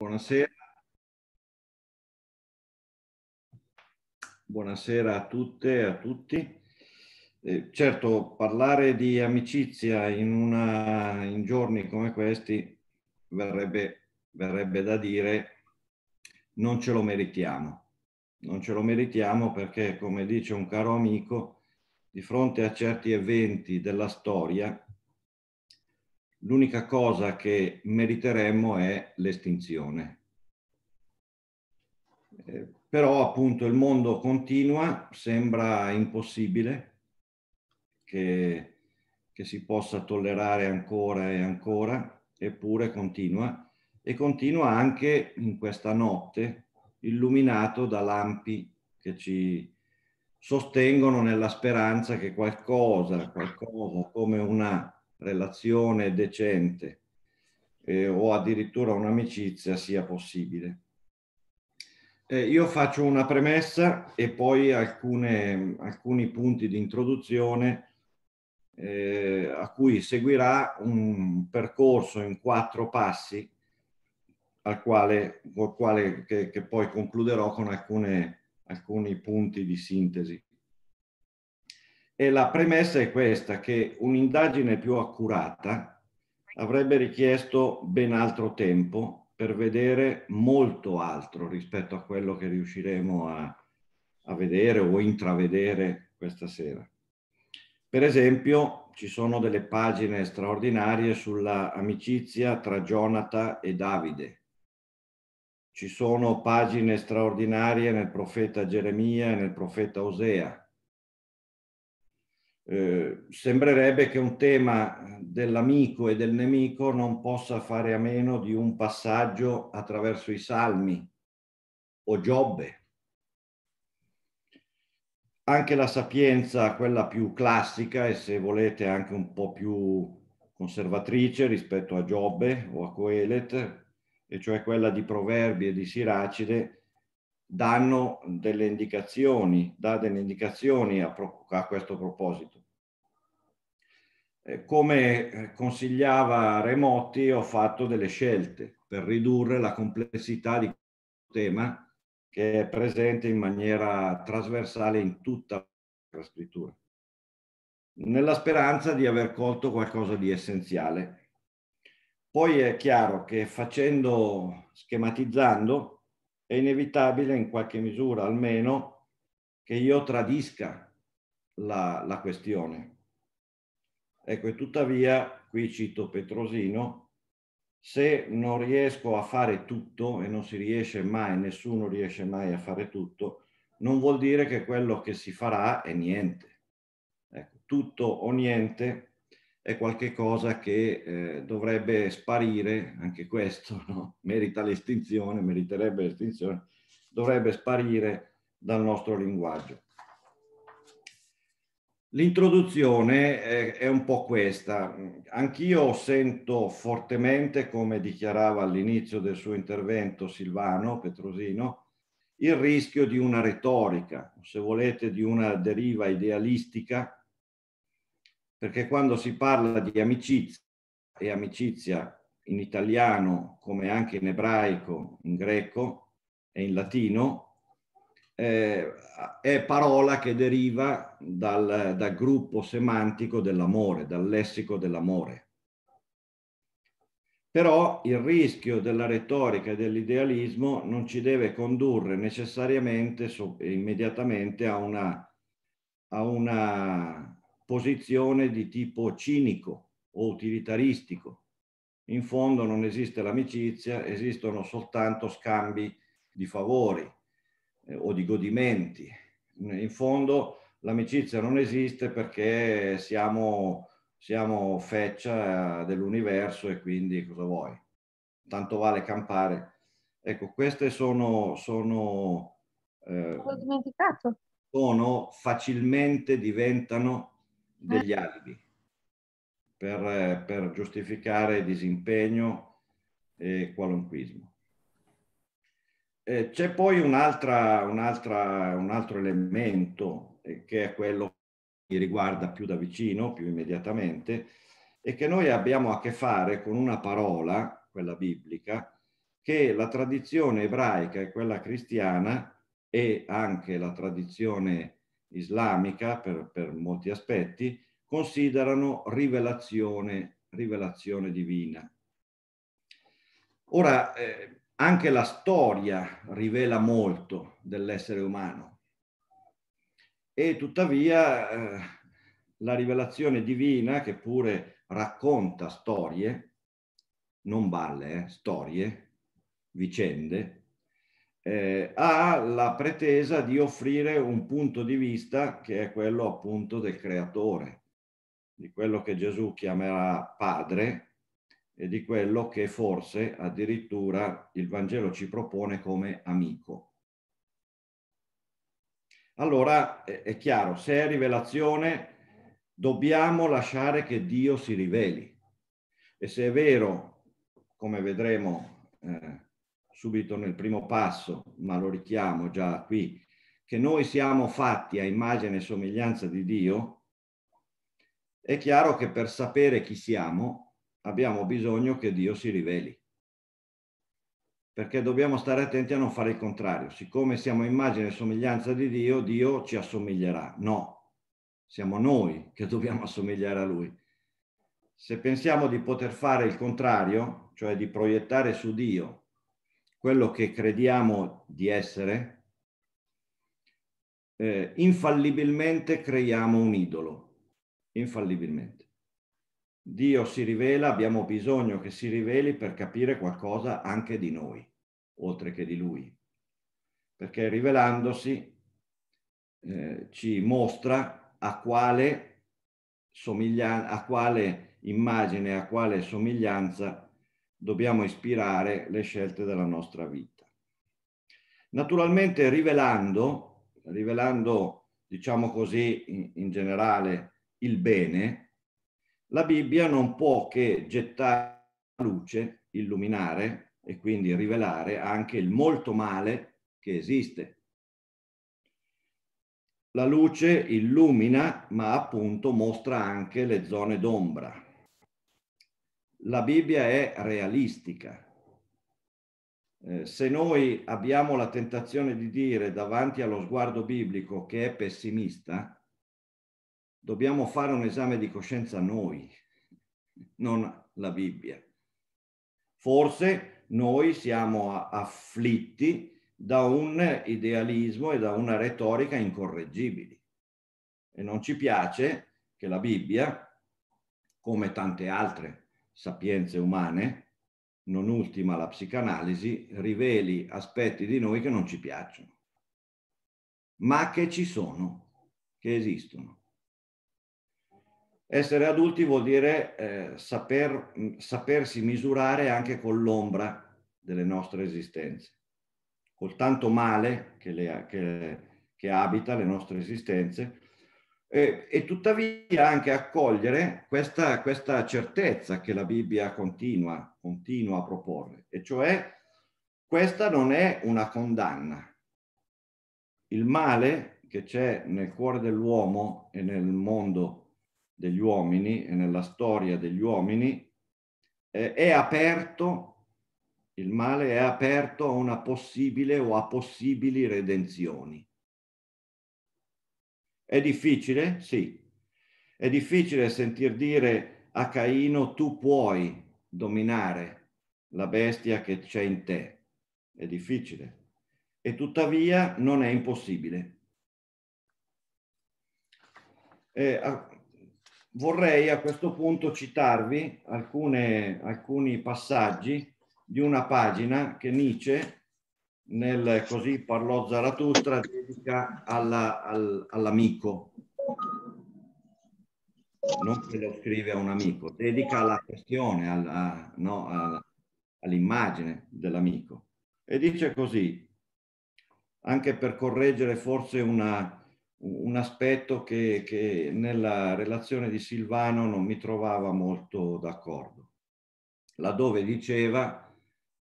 Buonasera. Buonasera a tutte e a tutti. Eh, certo, parlare di amicizia in, una, in giorni come questi verrebbe, verrebbe, da dire non ce lo meritiamo. Non ce lo meritiamo perché, come dice un caro amico, di fronte a certi eventi della storia l'unica cosa che meriteremmo è l'estinzione. Eh, però appunto il mondo continua, sembra impossibile che, che si possa tollerare ancora e ancora, eppure continua e continua anche in questa notte illuminato da lampi che ci sostengono nella speranza che qualcosa, qualcosa come una relazione decente eh, o addirittura un'amicizia sia possibile. Eh, io faccio una premessa e poi alcune, alcuni punti di introduzione eh, a cui seguirà un percorso in quattro passi al quale, al quale che, che, poi concluderò con alcune, alcuni punti di sintesi. E la premessa è questa, che un'indagine più accurata avrebbe richiesto ben altro tempo per vedere molto altro rispetto a quello che riusciremo a, a vedere o intravedere questa sera. Per esempio, ci sono delle pagine straordinarie sulla amicizia tra Gionata e Davide. Ci sono pagine straordinarie nel profeta Geremia e nel profeta Osea. Eh, sembrerebbe che un tema dell'amico e del nemico non possa fare a meno di un passaggio attraverso i salmi o Giobbe. Anche la sapienza, quella più classica e se volete anche un po' più conservatrice rispetto a Giobbe o a Coelet, e cioè quella di Proverbi e di Siracide, danno delle indicazioni, dà delle indicazioni a, pro, a questo proposito. Eh, come consigliava Remotti, ho fatto delle scelte per ridurre la complessità di questo tema che è presente in maniera trasversale in tutta la scrittura, nella speranza di aver colto qualcosa di essenziale. Poi è chiaro che facendo, schematizzando, è inevitabile in qualche misura almeno che io tradisca la, la questione. Ecco, e tuttavia, qui cito Petrosino, se non riesco a fare tutto e non si riesce mai, nessuno riesce mai a fare tutto, non vuol dire che quello che si farà è niente. Ecco, tutto o niente è qualcosa che eh, dovrebbe sparire, anche questo no? merita l'estinzione, meriterebbe l'estinzione, dovrebbe sparire dal nostro linguaggio. L'introduzione eh, è un po' questa. Anch'io sento fortemente, come dichiarava all'inizio del suo intervento Silvano Petrosino, il rischio di una retorica, se volete di una deriva idealistica perché quando si parla di amicizia e amicizia in italiano come anche in ebraico, in greco e in latino, eh, è parola che deriva dal, dal gruppo semantico dell'amore, dal lessico dell'amore. Però il rischio della retorica e dell'idealismo non ci deve condurre necessariamente immediatamente a una, a una posizione di tipo cinico o utilitaristico. In fondo non esiste l'amicizia, esistono soltanto scambi di favori eh, o di godimenti. In fondo l'amicizia non esiste perché siamo, siamo feccia dell'universo e quindi cosa vuoi? Tanto vale campare. Ecco, queste sono, sono, eh, sono facilmente diventano eh. degli alibi per, eh, per giustificare disimpegno e qualunquismo. Eh, c'è poi un'altra, un'altra, un altro elemento che è quello che riguarda più da vicino, più immediatamente, e che noi abbiamo a che fare con una parola, quella biblica, che la tradizione ebraica e quella cristiana e anche la tradizione islamica per, per molti aspetti, considerano rivelazione, rivelazione divina. Ora, eh, anche la storia rivela molto dell'essere umano e tuttavia eh, la rivelazione divina, che pure racconta storie, non balle, eh, storie, vicende, eh, ha la pretesa di offrire un punto di vista che è quello appunto del creatore, di quello che Gesù chiamerà padre e di quello che forse addirittura il Vangelo ci propone come amico. Allora è, chiaro, se è rivelazione dobbiamo lasciare che Dio si riveli. E se è vero, come vedremo eh, subito nel primo passo, ma lo richiamo già qui, che noi siamo fatti a immagine e somiglianza di Dio, è chiaro che per sapere chi siamo abbiamo bisogno che Dio si riveli. Perché dobbiamo stare attenti a non fare il contrario. Siccome siamo immagine e somiglianza di Dio, Dio ci assomiglierà. No, siamo noi che dobbiamo assomigliare a Lui. Se pensiamo di poter fare il contrario, cioè di proiettare su Dio quello che crediamo di essere, eh, infallibilmente creiamo un idolo, infallibilmente. Dio si rivela, abbiamo bisogno che si riveli per capire qualcosa anche di noi, oltre che di Lui, perché rivelandosi eh, ci mostra a quale, somiglia- a quale immagine, a quale somiglianza dobbiamo ispirare le scelte della nostra vita. Naturalmente rivelando, rivelando diciamo così in, in generale il bene, la Bibbia non può che gettare luce, illuminare e quindi rivelare anche il molto male che esiste la luce illumina, ma appunto mostra anche le zone d'ombra la Bibbia è realistica. Eh, se noi abbiamo la tentazione di dire davanti allo sguardo biblico che è pessimista, dobbiamo fare un esame di coscienza noi, non la Bibbia. Forse noi siamo afflitti da un idealismo e da una retorica incorreggibili e non ci piace che la Bibbia, come tante altre Sapienze umane, non ultima la psicanalisi, riveli aspetti di noi che non ci piacciono, ma che ci sono, che esistono. Essere adulti vuol dire eh, saper, sapersi misurare anche con l'ombra delle nostre esistenze, col tanto male che, le, che, che abita le nostre esistenze, e, eh, e tuttavia anche accogliere questa, questa certezza che la Bibbia continua, continua a proporre, e cioè questa non è una condanna. Il male che c'è nel cuore dell'uomo e nel mondo degli uomini e nella storia degli uomini eh, è aperto il male è aperto a una possibile o a possibili redenzioni. È difficile? Sì. È difficile sentir dire a Caino tu puoi dominare la bestia che c'è in te. È difficile. E tuttavia non è impossibile. Eh, vorrei a questo punto citarvi alcune, alcuni passaggi di una pagina che Nietzsche nel Così parlò Zaratustra dedica alla, al, all'amico, non che lo scrive a un amico, dedica alla questione, alla, no, alla, all'immagine dell'amico. E dice così, anche per correggere forse una, un aspetto che, che nella relazione di Silvano non mi trovava molto d'accordo, laddove diceva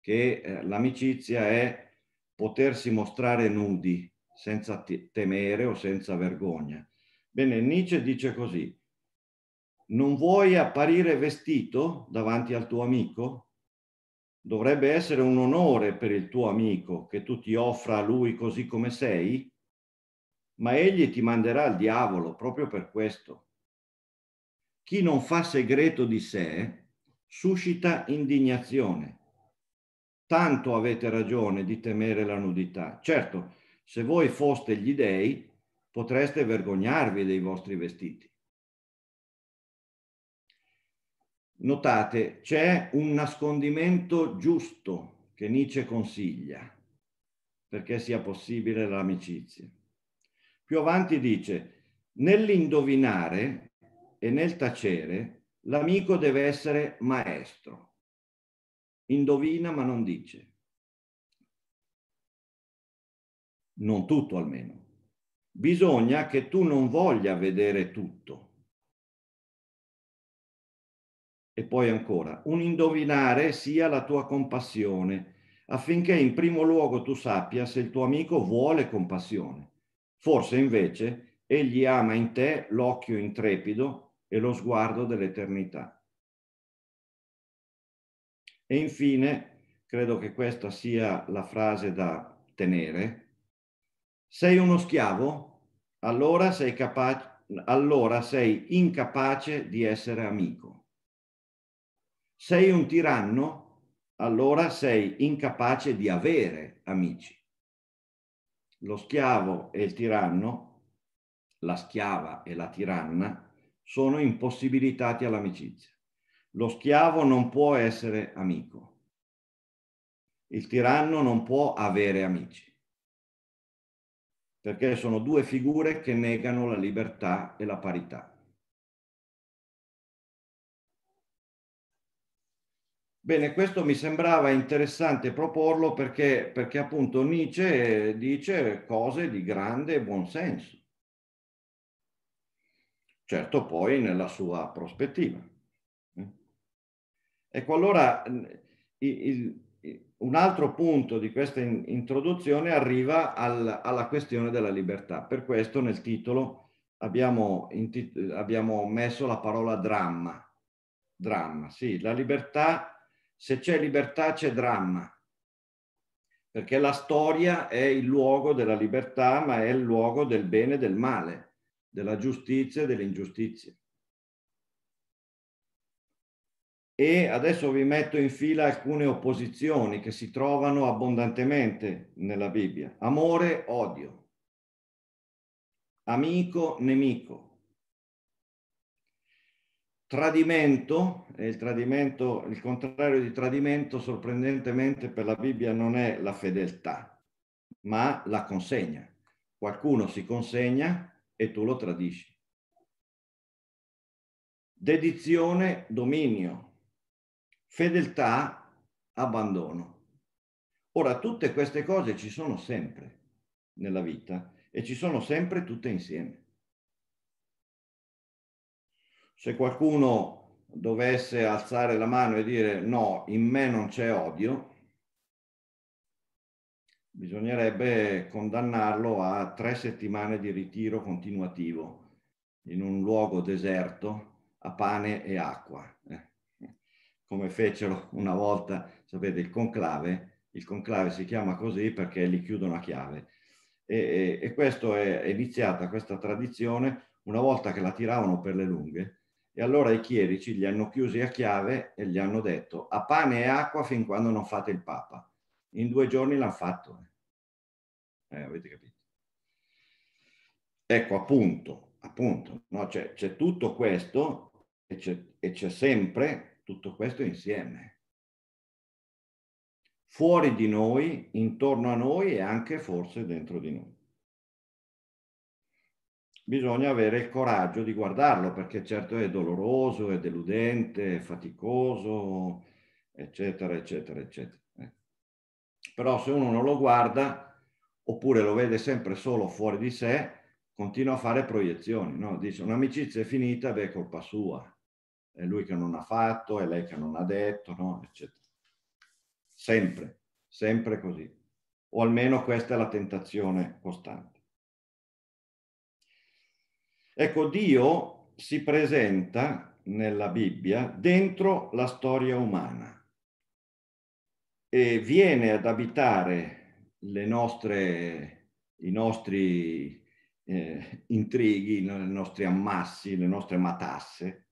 che eh, l'amicizia è potersi mostrare nudi senza temere o senza vergogna. Bene, Nietzsche dice così, non vuoi apparire vestito davanti al tuo amico? Dovrebbe essere un onore per il tuo amico che tu ti offra a lui così come sei, ma egli ti manderà al diavolo proprio per questo. Chi non fa segreto di sé suscita indignazione tanto avete ragione di temere la nudità. Certo, se voi foste gli dei, potreste vergognarvi dei vostri vestiti. Notate, c'è un nascondimento giusto che Nietzsche consiglia perché sia possibile l'amicizia. Più avanti dice, nell'indovinare e nel tacere, l'amico deve essere maestro indovina ma non dice. Non tutto almeno. Bisogna che tu non voglia vedere tutto. E poi ancora, un indovinare sia la tua compassione, affinché in primo luogo tu sappia se il tuo amico vuole compassione. Forse invece egli ama in te l'occhio intrepido e lo sguardo dell'eternità. E infine, credo che questa sia la frase da tenere, sei uno schiavo? Allora sei, capace, allora sei incapace di essere amico. Sei un tiranno? allora sei incapace di avere amici. Lo schiavo e il tiranno, la schiava e la tiranna, sono impossibilitati all'amicizia. Lo schiavo non può essere amico. Il tiranno non può avere amici. Perché sono due figure che negano la libertà e la parità. Bene, questo mi sembrava interessante proporlo perché, perché, appunto Nietzsche eh, dice cose di grande buonsenso. Certo poi nella sua prospettiva. Ecco, allora il, il, un altro punto di questa in, introduzione arriva al, alla questione della libertà. Per questo nel titolo abbiamo, tit- abbiamo messo la parola dramma. Dramma, sì, la libertà, se c'è libertà c'è dramma, perché la storia è il luogo della libertà, ma è il luogo del bene e del male, della giustizia e dell'ingiustizia. e adesso vi metto in fila alcune opposizioni che si trovano abbondantemente nella Bibbia. Amore, odio. Amico, nemico. Tradimento, e il tradimento, il contrario di tradimento sorprendentemente per la Bibbia non è la fedeltà, ma la consegna. Qualcuno si consegna e tu lo tradisci. Dedizione, dominio, fedeltà, abbandono. Ora, tutte queste cose ci sono sempre nella vita e ci sono sempre tutte insieme. Se qualcuno dovesse alzare la mano e dire no, in me non c'è odio, bisognerebbe condannarlo a tre settimane di ritiro continuativo in un luogo deserto a pane e acqua. Eh come fecero una volta, sapete, il conclave, il conclave si chiama così perché li chiudono a chiave. E, e, e questo è iniziata questa tradizione una volta che la tiravano per le lunghe e allora i chierici li hanno chiusi a chiave e gli hanno detto a pane e acqua fin quando non fate il papa. In due giorni l'hanno fatto. Eh. eh, avete capito? Ecco, appunto, appunto, no? c'è, tutto questo e c'è sempre tutto questo insieme. Fuori di noi, intorno a noi e anche forse dentro di noi. Bisogna avere il coraggio di guardarlo perché certo è doloroso, è deludente, è faticoso, eccetera, eccetera, eccetera. Eh. Però se uno non lo guarda oppure lo vede sempre solo fuori di sé, continua a fare proiezioni, no? Dice un'amicizia è finita, beh, è colpa sua è lui che non ha fatto, è lei che non ha detto, no? eccetera. Sempre, sempre così. O almeno questa è la tentazione costante. Ecco, Dio si presenta nella Bibbia dentro la storia umana e viene ad abitare nostre, i nostri eh, intrighi, i nostri ammassi, le nostre matasse,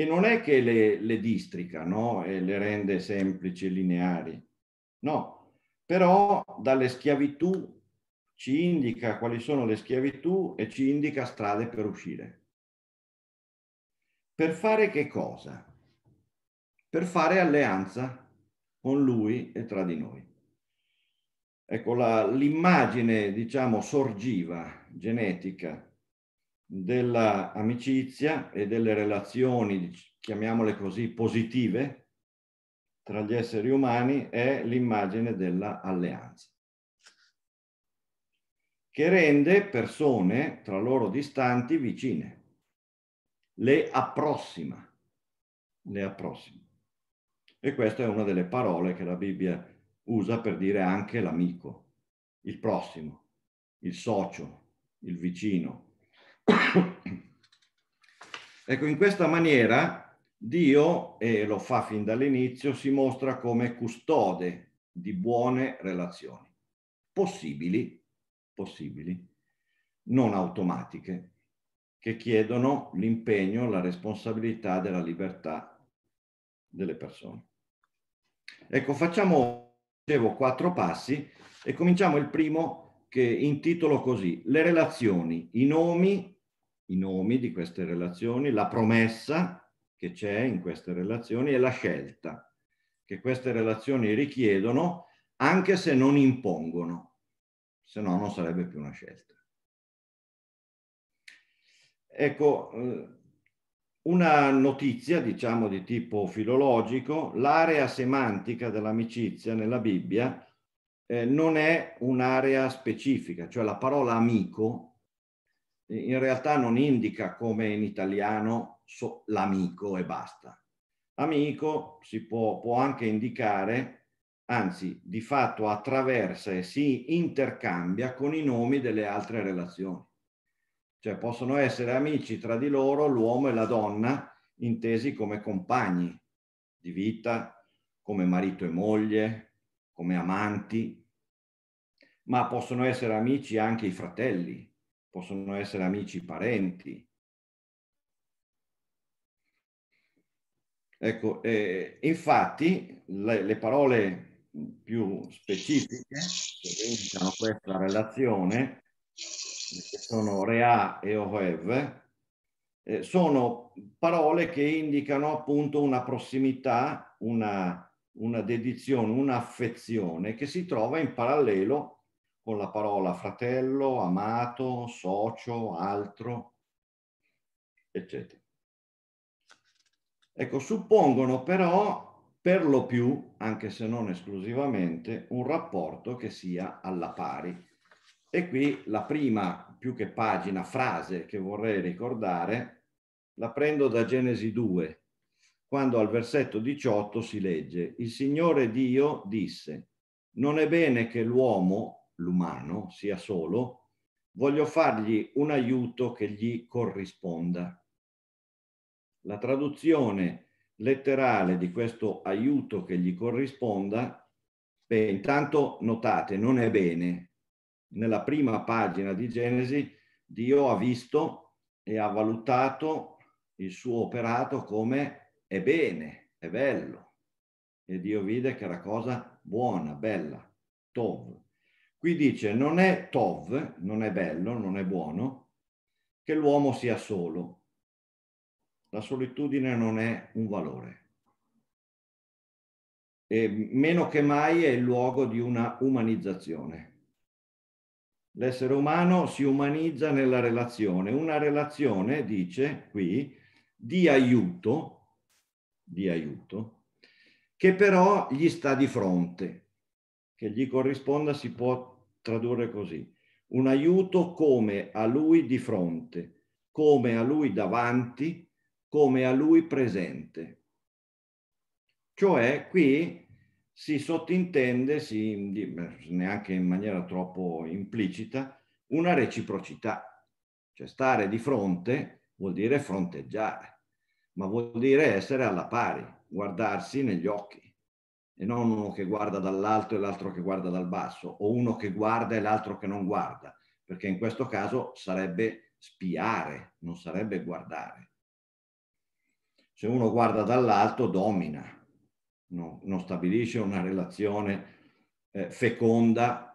e non è che le, le districa no? e le rende semplici e lineari, no, però dalle schiavitù ci indica quali sono le schiavitù e ci indica strade per uscire. Per fare che cosa? Per fare alleanza con lui e tra di noi. Ecco, l'immagine, diciamo, sorgiva, genetica, dell'amicizia e delle relazioni, chiamiamole così, positive tra gli esseri umani è l'immagine dell'alleanza, che rende persone tra loro distanti vicine, le approssima, le approssima. E questa è una delle parole che la Bibbia usa per dire anche l'amico, il prossimo, il socio, il vicino, ecco, in questa maniera Dio, e lo fa fin dall'inizio, si mostra come custode di buone relazioni, possibili, possibili, non automatiche, che chiedono l'impegno, la responsabilità della libertà delle persone. Ecco, facciamo, dicevo, quattro passi e cominciamo il primo che intitolo così, le relazioni, i nomi i nomi di queste relazioni, la promessa che c'è in queste relazioni e la scelta che queste relazioni richiedono anche se non impongono, se no non sarebbe più una scelta. Ecco, eh, una notizia, diciamo, di tipo filologico, l'area semantica dell'amicizia nella Bibbia eh, non è un'area specifica, cioè la parola amico in realtà non indica come in italiano so, l'amico e basta. Amico si può, può anche indicare, anzi di fatto attraversa e si intercambia con i nomi delle altre relazioni. Cioè possono essere amici tra di loro l'uomo e la donna intesi come compagni di vita, come marito e moglie, come amanti, ma possono essere amici anche i fratelli, possono essere amici, parenti. Ecco, eh, infatti le, le, parole più specifiche che indicano questa relazione, che sono Rea e Ohev, eh, sono parole che indicano appunto una prossimità, una, una dedizione, un'affezione che si trova in parallelo con la parola fratello, amato, socio, altro, eccetera. Ecco, suppongono però per lo più, anche se non esclusivamente, un rapporto che sia alla pari. E qui la prima, più che pagina, frase che vorrei ricordare, la prendo da Genesi 2, quando al versetto 18 si legge, il Signore Dio disse, non è bene che l'uomo l'umano sia solo, voglio fargli un aiuto che gli corrisponda. La traduzione letterale di questo aiuto che gli corrisponda, beh, intanto notate, non è bene. Nella prima pagina di Genesi Dio ha visto e ha valutato il suo operato come è bene, è bello. E Dio vide che era cosa buona, bella, tov. Qui dice non è tov, non è bello, non è buono, che l'uomo sia solo. La solitudine non è un valore. E meno che mai è il luogo di una umanizzazione. L'essere umano si umanizza nella relazione. Una relazione, dice qui, di aiuto, di aiuto, che però gli sta di fronte, che gli corrisponda si può tradurre così. Un aiuto come a lui di fronte, come a lui davanti, come a lui presente. Cioè qui si sottintende, si, neanche in maniera troppo implicita, una reciprocità. Cioè stare di fronte vuol dire fronteggiare, ma vuol dire essere alla pari, guardarsi negli occhi e non uno che guarda dall'alto e l'altro che guarda dal basso, o uno che guarda e l'altro che non guarda, perché in questo caso sarebbe spiare, non sarebbe guardare. Se uno guarda dall'alto domina, non, non stabilisce una relazione eh, feconda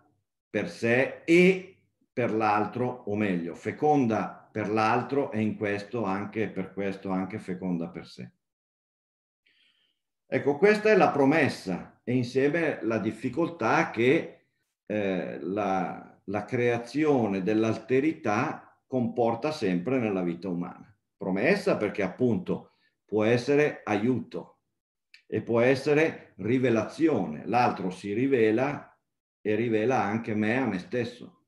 per sé e per l'altro, o meglio, feconda per l'altro e in questo anche per questo anche feconda per sé. Ecco, questa è la promessa e insieme la difficoltà che eh, la, la creazione dell'alterità comporta sempre nella vita umana. Promessa perché appunto può essere aiuto e può essere rivelazione. L'altro si rivela e rivela anche me a me stesso.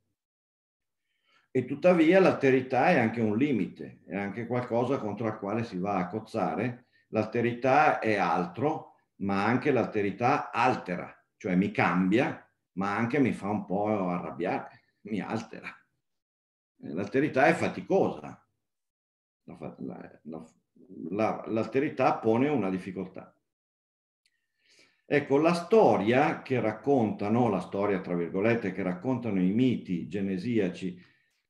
E tuttavia l'alterità è anche un limite, è anche qualcosa contro il quale si va a cozzare L'alterità è altro, ma anche l'alterità altera, cioè mi cambia, ma anche mi fa un po' arrabbiare, mi altera. L'alterità è faticosa, l'alterità pone una difficoltà. Ecco, la storia che raccontano, la storia tra virgolette, che raccontano i miti genesiaci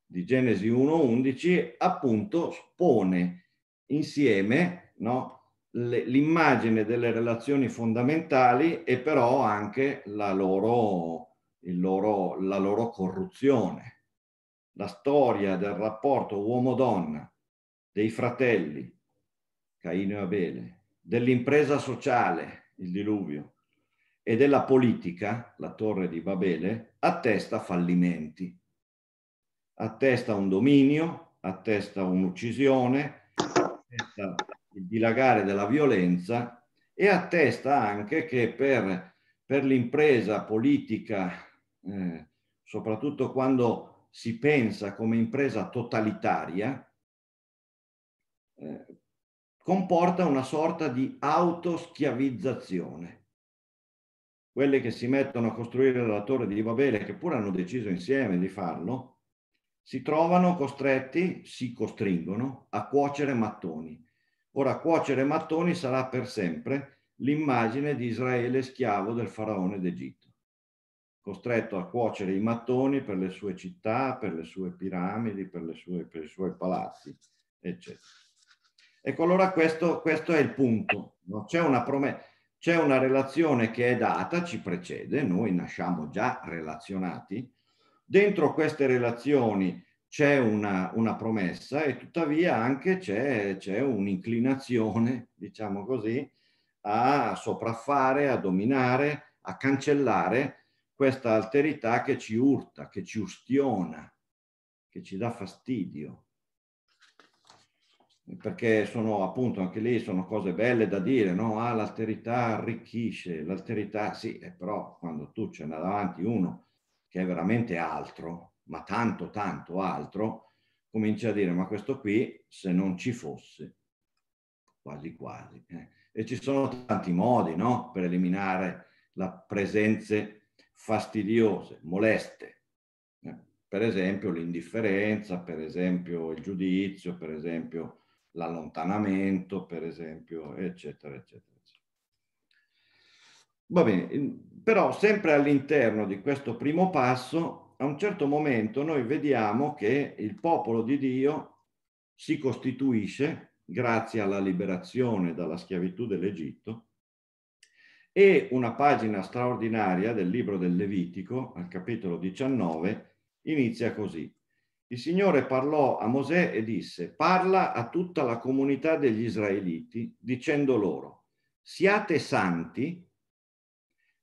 di Genesi 1.11, appunto pone insieme no, l'immagine delle relazioni fondamentali e però anche la loro, loro, la loro corruzione. La storia del rapporto uomo-donna, dei fratelli, Caino e Abele, dell'impresa sociale, il diluvio, e della politica, la torre di Babele, attesta fallimenti, attesta un dominio, attesta un'uccisione, attesta il dilagare della violenza e attesta anche che per, per l'impresa politica, eh, soprattutto quando si pensa come impresa totalitaria, eh, comporta una sorta di autoschiavizzazione. Quelli che si mettono a costruire la torre di Babele, che pure hanno deciso insieme di farlo, si trovano costretti, si costringono a cuocere mattoni Ora cuocere mattoni sarà per sempre l'immagine di Israele schiavo del faraone d'Egitto, costretto a cuocere i mattoni per le sue città, per le sue piramidi, per, sue, per i suoi palazzi, eccetera. Ecco, allora questo, questo è il punto. No? C'è, una c'è una relazione che è data, ci precede, noi nasciamo già relazionati. Dentro queste relazioni c'è una, una, promessa e tuttavia anche c'è, c'è un'inclinazione, diciamo così, a sopraffare, a dominare, a cancellare questa alterità che ci urta, che ci ustiona, che ci dà fastidio. Perché sono appunto anche lì sono cose belle da dire, no? Ah, l'alterità arricchisce, l'alterità sì, eh, però quando tu ce n'è davanti uno che è veramente altro, ma tanto tanto altro, comincia a dire ma questo qui se non ci fosse, quasi quasi. Eh. E ci sono tanti modi no? per eliminare le presenze fastidiose, moleste. Eh. Per esempio l'indifferenza, per esempio il giudizio, per esempio l'allontanamento, per esempio, eccetera, eccetera. Va bene, però sempre all'interno di questo primo passo a un certo momento noi vediamo che il popolo di Dio si costituisce grazie alla liberazione dalla schiavitù dell'Egitto e una pagina straordinaria del libro del Levitico, al capitolo 19, inizia così. Il Signore parlò a Mosè e disse, parla a tutta la comunità degli israeliti, dicendo loro, siate santi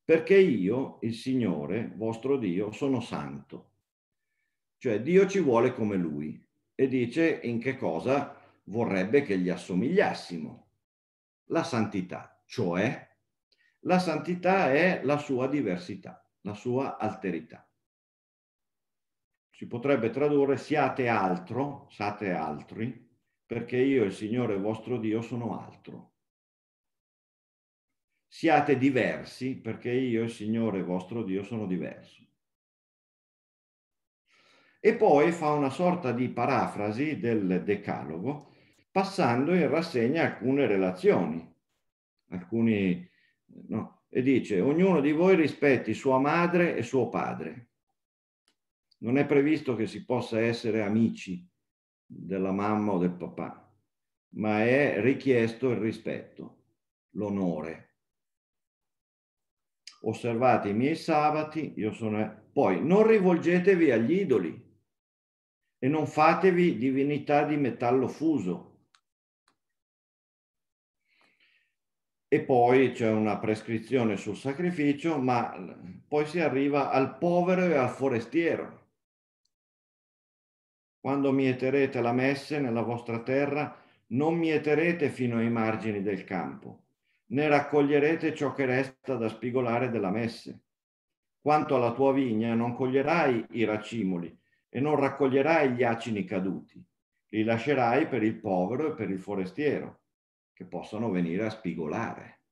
perché io, il Signore, vostro Dio, sono santo. Cioè Dio ci vuole come Lui e dice in che cosa vorrebbe che gli assomigliassimo. La santità, cioè la santità è la sua diversità, la sua alterità. Si potrebbe tradurre siate altro, siate altri, perché io, il Signore vostro Dio, sono altro siate diversi perché io, il Signore vostro Dio, sono diverso. E poi fa una sorta di parafrasi del Decalogo, passando in rassegna alcune relazioni, alcuni, no, e dice, ognuno di voi rispetti sua madre e suo padre. Non è previsto che si possa essere amici della mamma o del papà, ma è richiesto il rispetto, l'onore, osservate i miei sabati, io sono... Poi non rivolgetevi agli idoli e non fatevi divinità di metallo fuso. E poi c'è una prescrizione sul sacrificio, ma poi si arriva al povero e al forestiero. Quando mieterete la messe nella vostra terra, non mieterete fino ai margini del campo ne raccoglierete ciò che resta da spigolare della messe. Quanto alla tua vigna, non coglierai i racimoli e non raccoglierai gli acini caduti, li lascerai per il povero e per il forestiero, che possono venire a spigolare,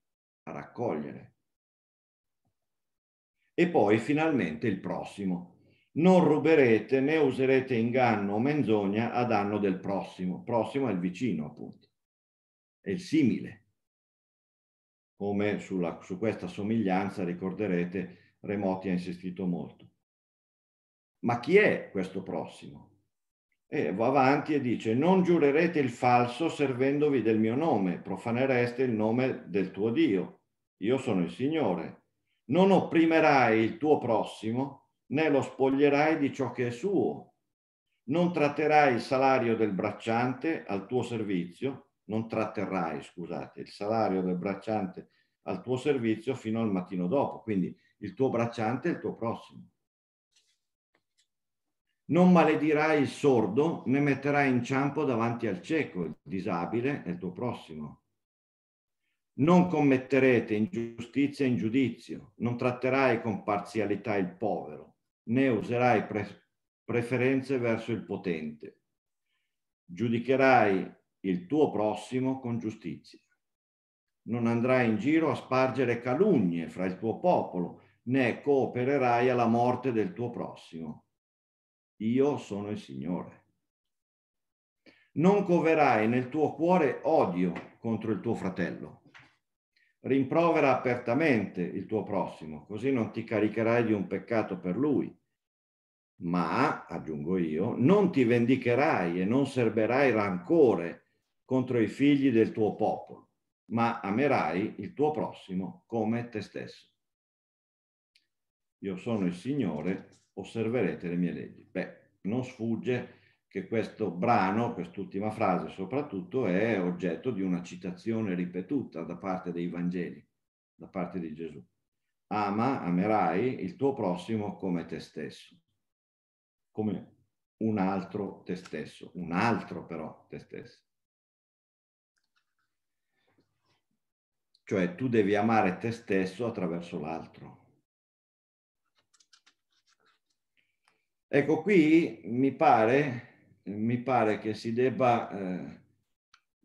a raccogliere. E poi finalmente il prossimo. Non ruberete né userete inganno o menzogna a danno del prossimo. Prossimo è il vicino, appunto. È il simile come sulla, su questa somiglianza, ricorderete, Remoti ha insistito molto. Ma chi è questo prossimo? E va avanti e dice, non giurerete il falso servendovi del mio nome, profanereste il nome del tuo Dio. Io sono il Signore. Non opprimerai il tuo prossimo, né lo spoglierai di ciò che è suo. Non tratterai il salario del bracciante al tuo servizio, non tratterrai, scusate, il salario del bracciante al tuo servizio fino al mattino dopo, quindi il tuo bracciante è il tuo prossimo. Non maledirai il sordo né metterai in ciampo davanti al cieco, il disabile è il tuo prossimo. Non commetterete ingiustizia in giudizio, non tratterai con parzialità il povero, né userai pre preferenze verso il potente. Giudicherai il tuo prossimo con giustizia. Non andrai in giro a spargere calunnie fra il tuo popolo, né coopererai alla morte del tuo prossimo. Io sono il Signore. Non coverai nel tuo cuore odio contro il tuo fratello. Rimprovera apertamente il tuo prossimo, così non ti caricherai di un peccato per lui ma, aggiungo io, non ti vendicherai e non serberai rancore contro i figli del tuo popolo, ma amerai il tuo prossimo come te stesso. Io sono il Signore, osserverete le mie leggi. Beh, non sfugge che questo brano, quest'ultima frase soprattutto, è oggetto di una citazione ripetuta da parte dei Vangeli, da parte di Gesù. Ama, amerai il tuo prossimo come te stesso, come un altro te stesso, un altro però te stesso. Cioè tu devi amare te stesso attraverso l'altro. Ecco qui mi pare, mi pare che si debba, eh,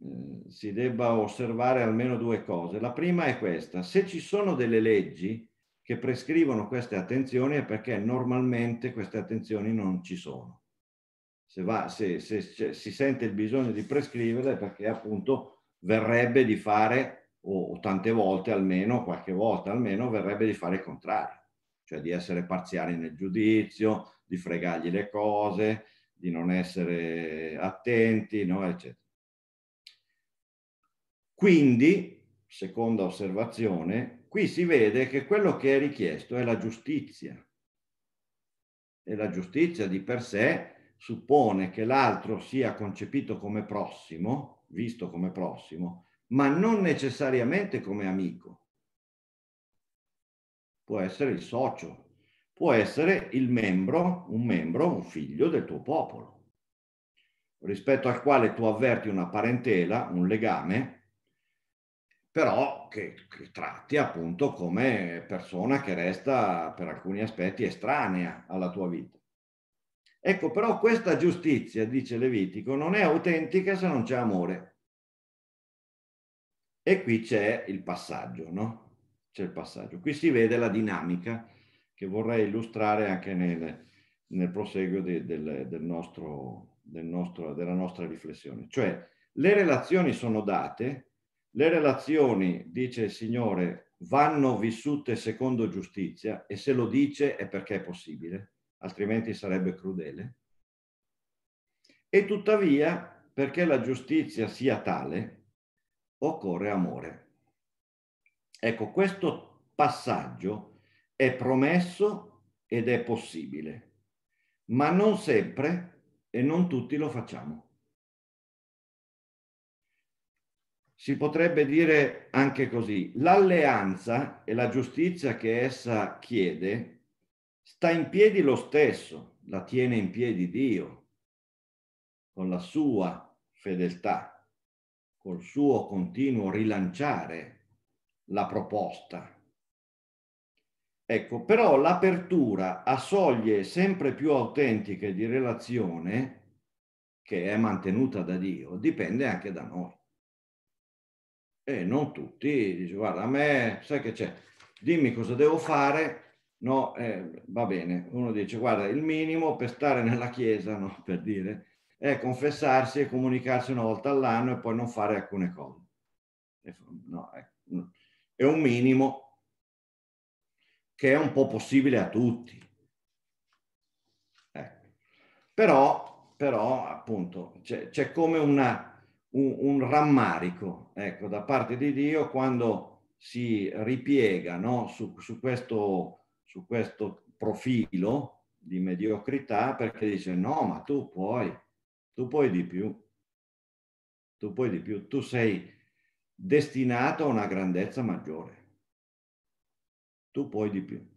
eh, si debba osservare almeno due cose. La prima è questa, se ci sono delle leggi che prescrivono queste attenzioni è perché normalmente queste attenzioni non ci sono. Se, va, se, se, se si sente il bisogno di prescriverle è perché appunto verrebbe di fare o, o tante volte almeno, qualche volta almeno, verrebbe di fare il contrario, cioè di essere parziali nel giudizio, di fregargli le cose, di non essere attenti, no? eccetera. Quindi, seconda osservazione, qui si vede che quello che è richiesto è la giustizia. E la giustizia di per sé suppone che l'altro sia concepito come prossimo, visto come prossimo, ma non necessariamente come amico. Può essere il socio, può essere il membro, un membro, un figlio del tuo popolo, rispetto al quale tu avverti una parentela, un legame, però che, che tratti appunto come persona che resta per alcuni aspetti estranea alla tua vita. Ecco, però questa giustizia, dice Levitico, non è autentica se non c'è amore. E qui c'è il passaggio, no? C'è il passaggio. Qui si vede la dinamica che vorrei illustrare anche nel, nel proseguo de, del, del nostro, del nostro, della nostra riflessione. Cioè, le relazioni sono date, le relazioni, dice il Signore, vanno vissute secondo giustizia e se lo dice è perché è possibile, altrimenti sarebbe crudele. E tuttavia, perché la giustizia sia tale, occorre amore. Ecco, questo passaggio è promesso ed è possibile, ma non sempre e non tutti lo facciamo. Si potrebbe dire anche così, l'alleanza e la giustizia che essa chiede sta in piedi lo stesso, la tiene in piedi Dio con la sua fedeltà col suo continuo rilanciare la proposta. Ecco, però l'apertura a soglie sempre più autentiche di relazione, che è mantenuta da Dio, dipende anche da noi. E non tutti, dice, guarda, a me, sai che c'è, dimmi cosa devo fare, no, eh, va bene. Uno dice, guarda, il minimo per stare nella Chiesa, no, per dire, è confessarsi e comunicarsi una volta all'anno e poi non fare alcune cose. No, ecco, è un minimo che è un po' possibile a tutti. Ecco. Però, però, appunto, c'è, come una, un, un, rammarico ecco, da parte di Dio quando si ripiega no, su, su, questo, su questo profilo di mediocrità perché dice no, ma tu puoi tu puoi di più, tu puoi di più, tu sei destinato a una grandezza maggiore, tu puoi di più.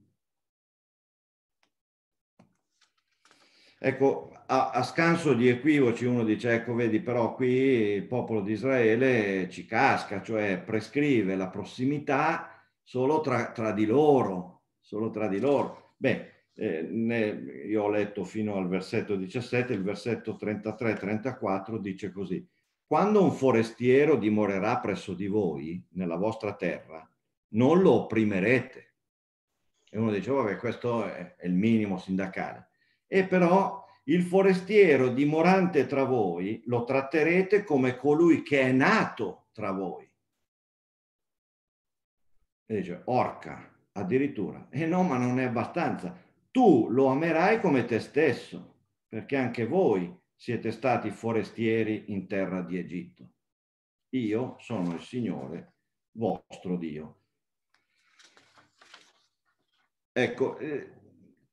Ecco, a, a, scanso di equivoci uno dice, ecco vedi, però qui il popolo di Israele ci casca, cioè prescrive la prossimità solo tra, tra di loro, solo tra di loro. Beh, eh, ne, io ho letto fino al versetto 17, il versetto 33-34 dice così, quando un forestiero dimorerà presso di voi, nella vostra terra, non lo opprimerete. E uno dice, vabbè, questo è, il minimo sindacale. E però il forestiero dimorante tra voi lo tratterete come colui che è nato tra voi. E dice, orca, addirittura. E no, ma non è abbastanza tu lo amerai come te stesso, perché anche voi siete stati forestieri in terra di Egitto. Io sono il Signore vostro Dio. Ecco, eh,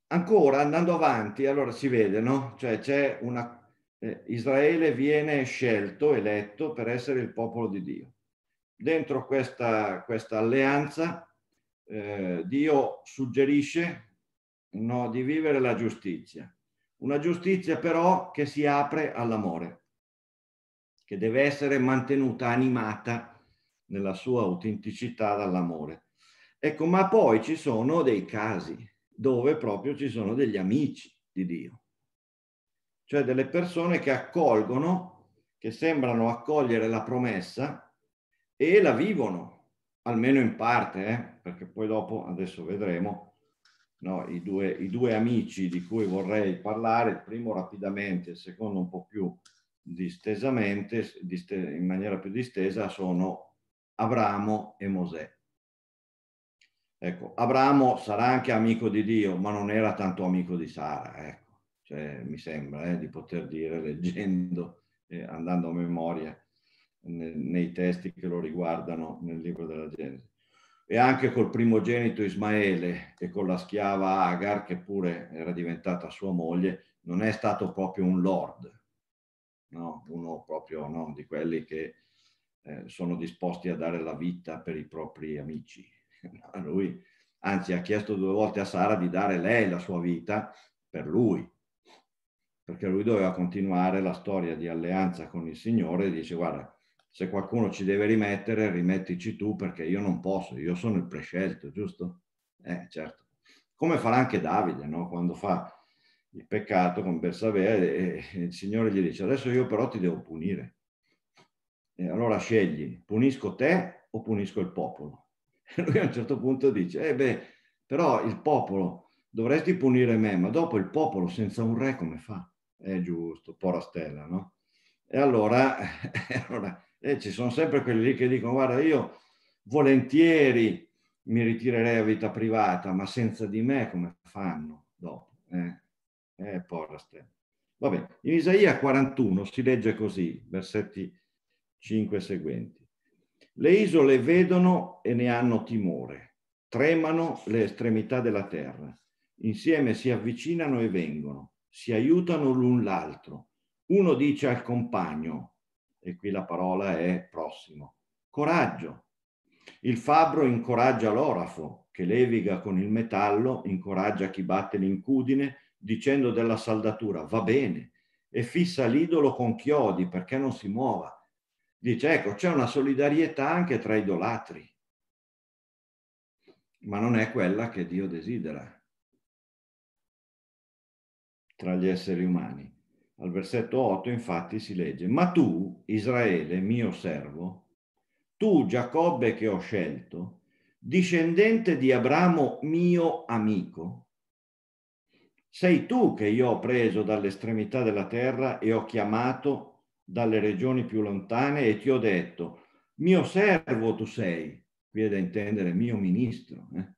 ancora andando avanti, allora si vede, no? Cioè c'è una... Eh, Israele viene scelto, eletto per essere il popolo di Dio. Dentro questa, questa alleanza eh, Dio suggerisce no, di vivere la giustizia. Una giustizia però che si apre all'amore, che deve essere mantenuta animata nella sua autenticità dall'amore. Ecco, ma poi ci sono dei casi dove proprio ci sono degli amici di Dio, cioè delle persone che accolgono, che sembrano accogliere la promessa e la vivono, almeno in parte, eh? perché poi dopo, adesso vedremo, no? I, due, i due amici di cui vorrei parlare, il primo rapidamente, il secondo un po' più distesamente, in maniera più distesa, sono Abramo e Mosè. Ecco, Abramo sarà anche amico di Dio, ma non era tanto amico di Sara, ecco. Cioè, mi sembra eh, di poter dire leggendo e andando a memoria nei testi che lo riguardano nel libro della Genesi e anche col primogenito Ismaele e con la schiava Agar, che pure era diventata sua moglie, non è stato proprio un lord, no? uno proprio no? di quelli che eh, sono disposti a dare la vita per i propri amici. lui, anzi, ha chiesto due volte a Sara di dare lei la sua vita per lui, perché lui doveva continuare la storia di alleanza con il Signore e dice guarda, se qualcuno ci deve rimettere, rimettici tu perché io non posso, io sono il prescelto, giusto? Eh, certo. Come farà anche Davide, no? Quando fa il peccato con Bersabea e, il Signore gli dice adesso io però ti devo punire. E allora scegli, punisco te o punisco il popolo? E lui a un certo punto dice, eh beh, però il popolo, dovresti punire me, ma dopo il popolo senza un re come fa? È giusto, porastella, no? E allora, allora eh, ci sono sempre quelli lì che dicono guarda io volentieri mi ritirerei a vita privata, ma senza di me come fanno dopo? Eh, eh porraste. Vabbè, in Isaia 41 si legge così, versetti 5 seguenti. Le isole vedono e ne hanno timore, tremano le estremità della terra, insieme si avvicinano e vengono, si aiutano l'un l'altro. Uno dice al compagno, e qui la parola è prossimo. Coraggio. Il fabbro incoraggia l'orafo, che leviga con il metallo, incoraggia chi batte l'incudine, dicendo della saldatura, va bene, e fissa l'idolo con chiodi perché non si muova. Dice, ecco, c'è una solidarietà anche tra idolatri, ma non è quella che Dio desidera tra gli esseri umani. Al versetto 8 infatti si legge, ma tu, Israele, mio servo, tu, Giacobbe che ho scelto, discendente di Abramo, mio amico, sei tu che io ho preso dall'estremità della terra e ho chiamato dalle regioni più lontane e ti ho detto, mio servo tu sei, qui è da intendere mio ministro, eh?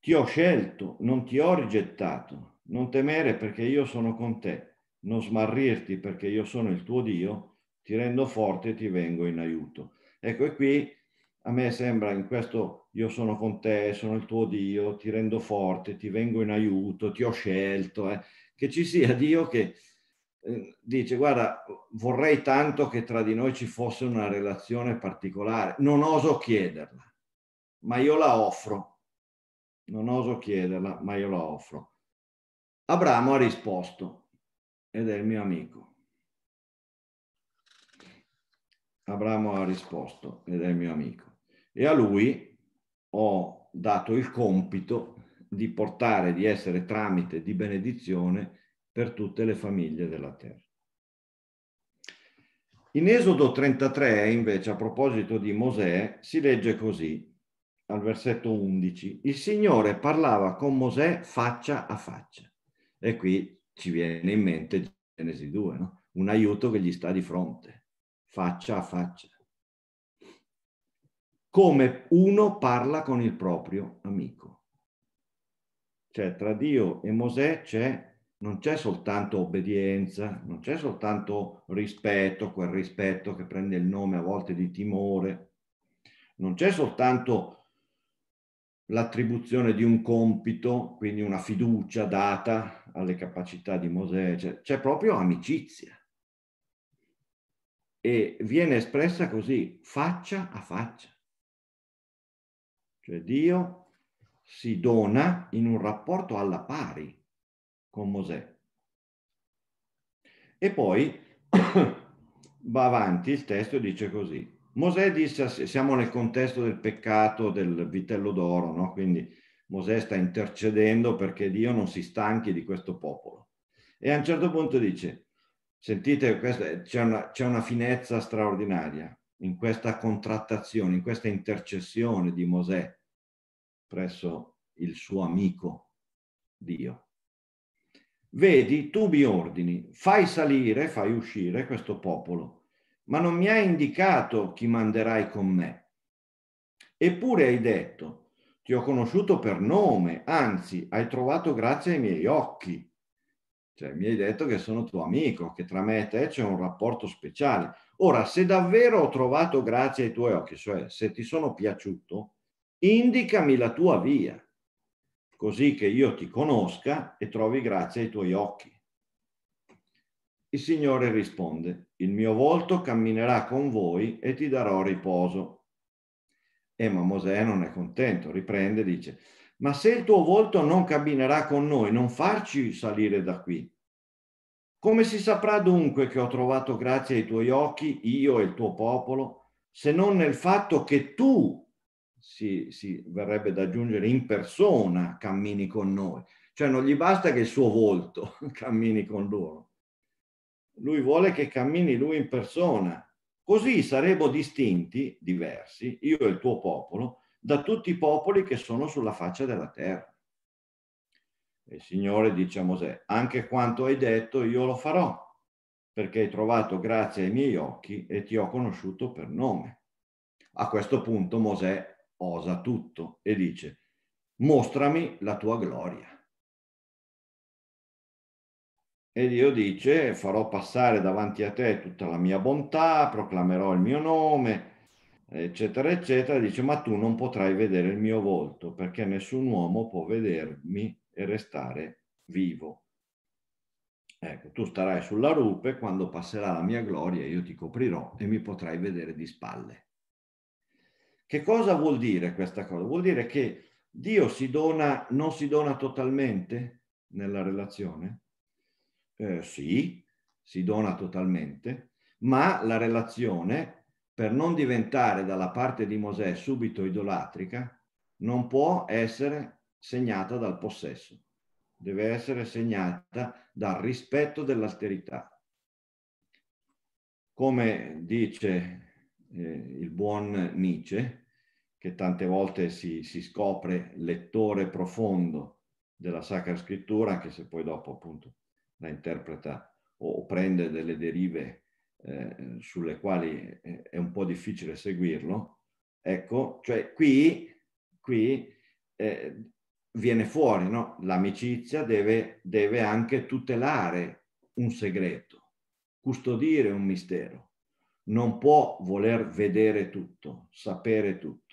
ti ho scelto, non ti ho rigettato non temere perché io sono con te, non smarrirti perché io sono il tuo Dio, ti rendo forte e ti vengo in aiuto. Ecco, e qui a me sembra in questo io sono con te, sono il tuo Dio, ti rendo forte, ti vengo in aiuto, ti ho scelto, eh, che ci sia Dio che eh, dice guarda vorrei tanto che tra di noi ci fosse una relazione particolare, non oso chiederla, ma io la offro, non oso chiederla, ma io la offro. Abramo ha risposto, ed è il mio amico. Abramo ha risposto, ed è il mio amico. E a lui ho dato il compito di portare, di essere tramite di benedizione per tutte le famiglie della terra. In Esodo 33, invece, a proposito di Mosè, si legge così, al versetto 11, il Signore parlava con Mosè faccia a faccia e qui ci viene in mente Genesi 2, no? un aiuto che gli sta di fronte, faccia a faccia. Come uno parla con il proprio amico. Cioè tra Dio e Mosè c'è non c'è soltanto obbedienza, non c'è soltanto rispetto, quel rispetto che prende il nome a volte di timore, non c'è soltanto l'attribuzione di un compito, quindi una fiducia data alle capacità di Mosè, cioè, c'è proprio amicizia. E viene espressa così, faccia a faccia. Cioè Dio si dona in un rapporto alla pari con Mosè. E poi va avanti il testo e dice così, Mosè disse, siamo nel contesto del peccato del vitello d'oro, no? quindi Mosè sta intercedendo perché Dio non si stanchi di questo popolo. E a un certo punto dice, sentite, questa, c'è, una, c'è una finezza straordinaria in questa contrattazione, in questa intercessione di Mosè presso il suo amico Dio. Vedi, tu mi ordini, fai salire, fai uscire questo popolo ma non mi hai indicato chi manderai con me. Eppure hai detto, ti ho conosciuto per nome, anzi hai trovato grazia ai miei occhi. Cioè mi hai detto che sono tuo amico, che tra me e te c'è un rapporto speciale. Ora, se davvero ho trovato grazia ai tuoi occhi, cioè se ti sono piaciuto, indicami la tua via, così che io ti conosca e trovi grazia ai tuoi occhi. Il Signore risponde, il mio volto camminerà con voi e ti darò riposo. Eh, ma Mosè non è contento, riprende e dice, ma se il tuo volto non camminerà con noi, non farci salire da qui. Come si saprà dunque che ho trovato grazia ai tuoi occhi, io e il tuo popolo, se non nel fatto che tu, si, si verrebbe da aggiungere, in persona cammini con noi? Cioè non gli basta che il suo volto cammini con loro, lui vuole che cammini lui in persona. Così saremo distinti, diversi, io e il tuo popolo, da tutti i popoli che sono sulla faccia della terra. Il Signore dice a Mosè, anche quanto hai detto io lo farò, perché hai trovato grazia ai miei occhi e ti ho conosciuto per nome. A questo punto Mosè osa tutto e dice, mostrami la tua gloria. E Dio dice, farò passare davanti a te tutta la mia bontà, proclamerò il mio nome, eccetera, eccetera. Dice, ma tu non potrai vedere il mio volto, perché nessun uomo può vedermi e restare vivo. Ecco, tu starai sulla rupe, quando passerà la mia gloria io ti coprirò e mi potrai vedere di spalle. Che cosa vuol dire questa cosa? Vuol dire che Dio si dona, non si dona totalmente nella relazione? eh, sì, si dona totalmente, ma la relazione, per non diventare dalla parte di Mosè subito idolatrica, non può essere segnata dal possesso, deve essere segnata dal rispetto dell'alterità. Come dice eh, il buon Nietzsche, che tante volte si, si scopre lettore profondo della Sacra Scrittura, anche se poi dopo appunto la interpreta o prende delle derive eh, sulle quali è un po' difficile seguirlo, ecco, cioè qui, qui eh, viene fuori, no? l'amicizia deve, deve anche tutelare un segreto, custodire un mistero, non può voler vedere tutto, sapere tutto.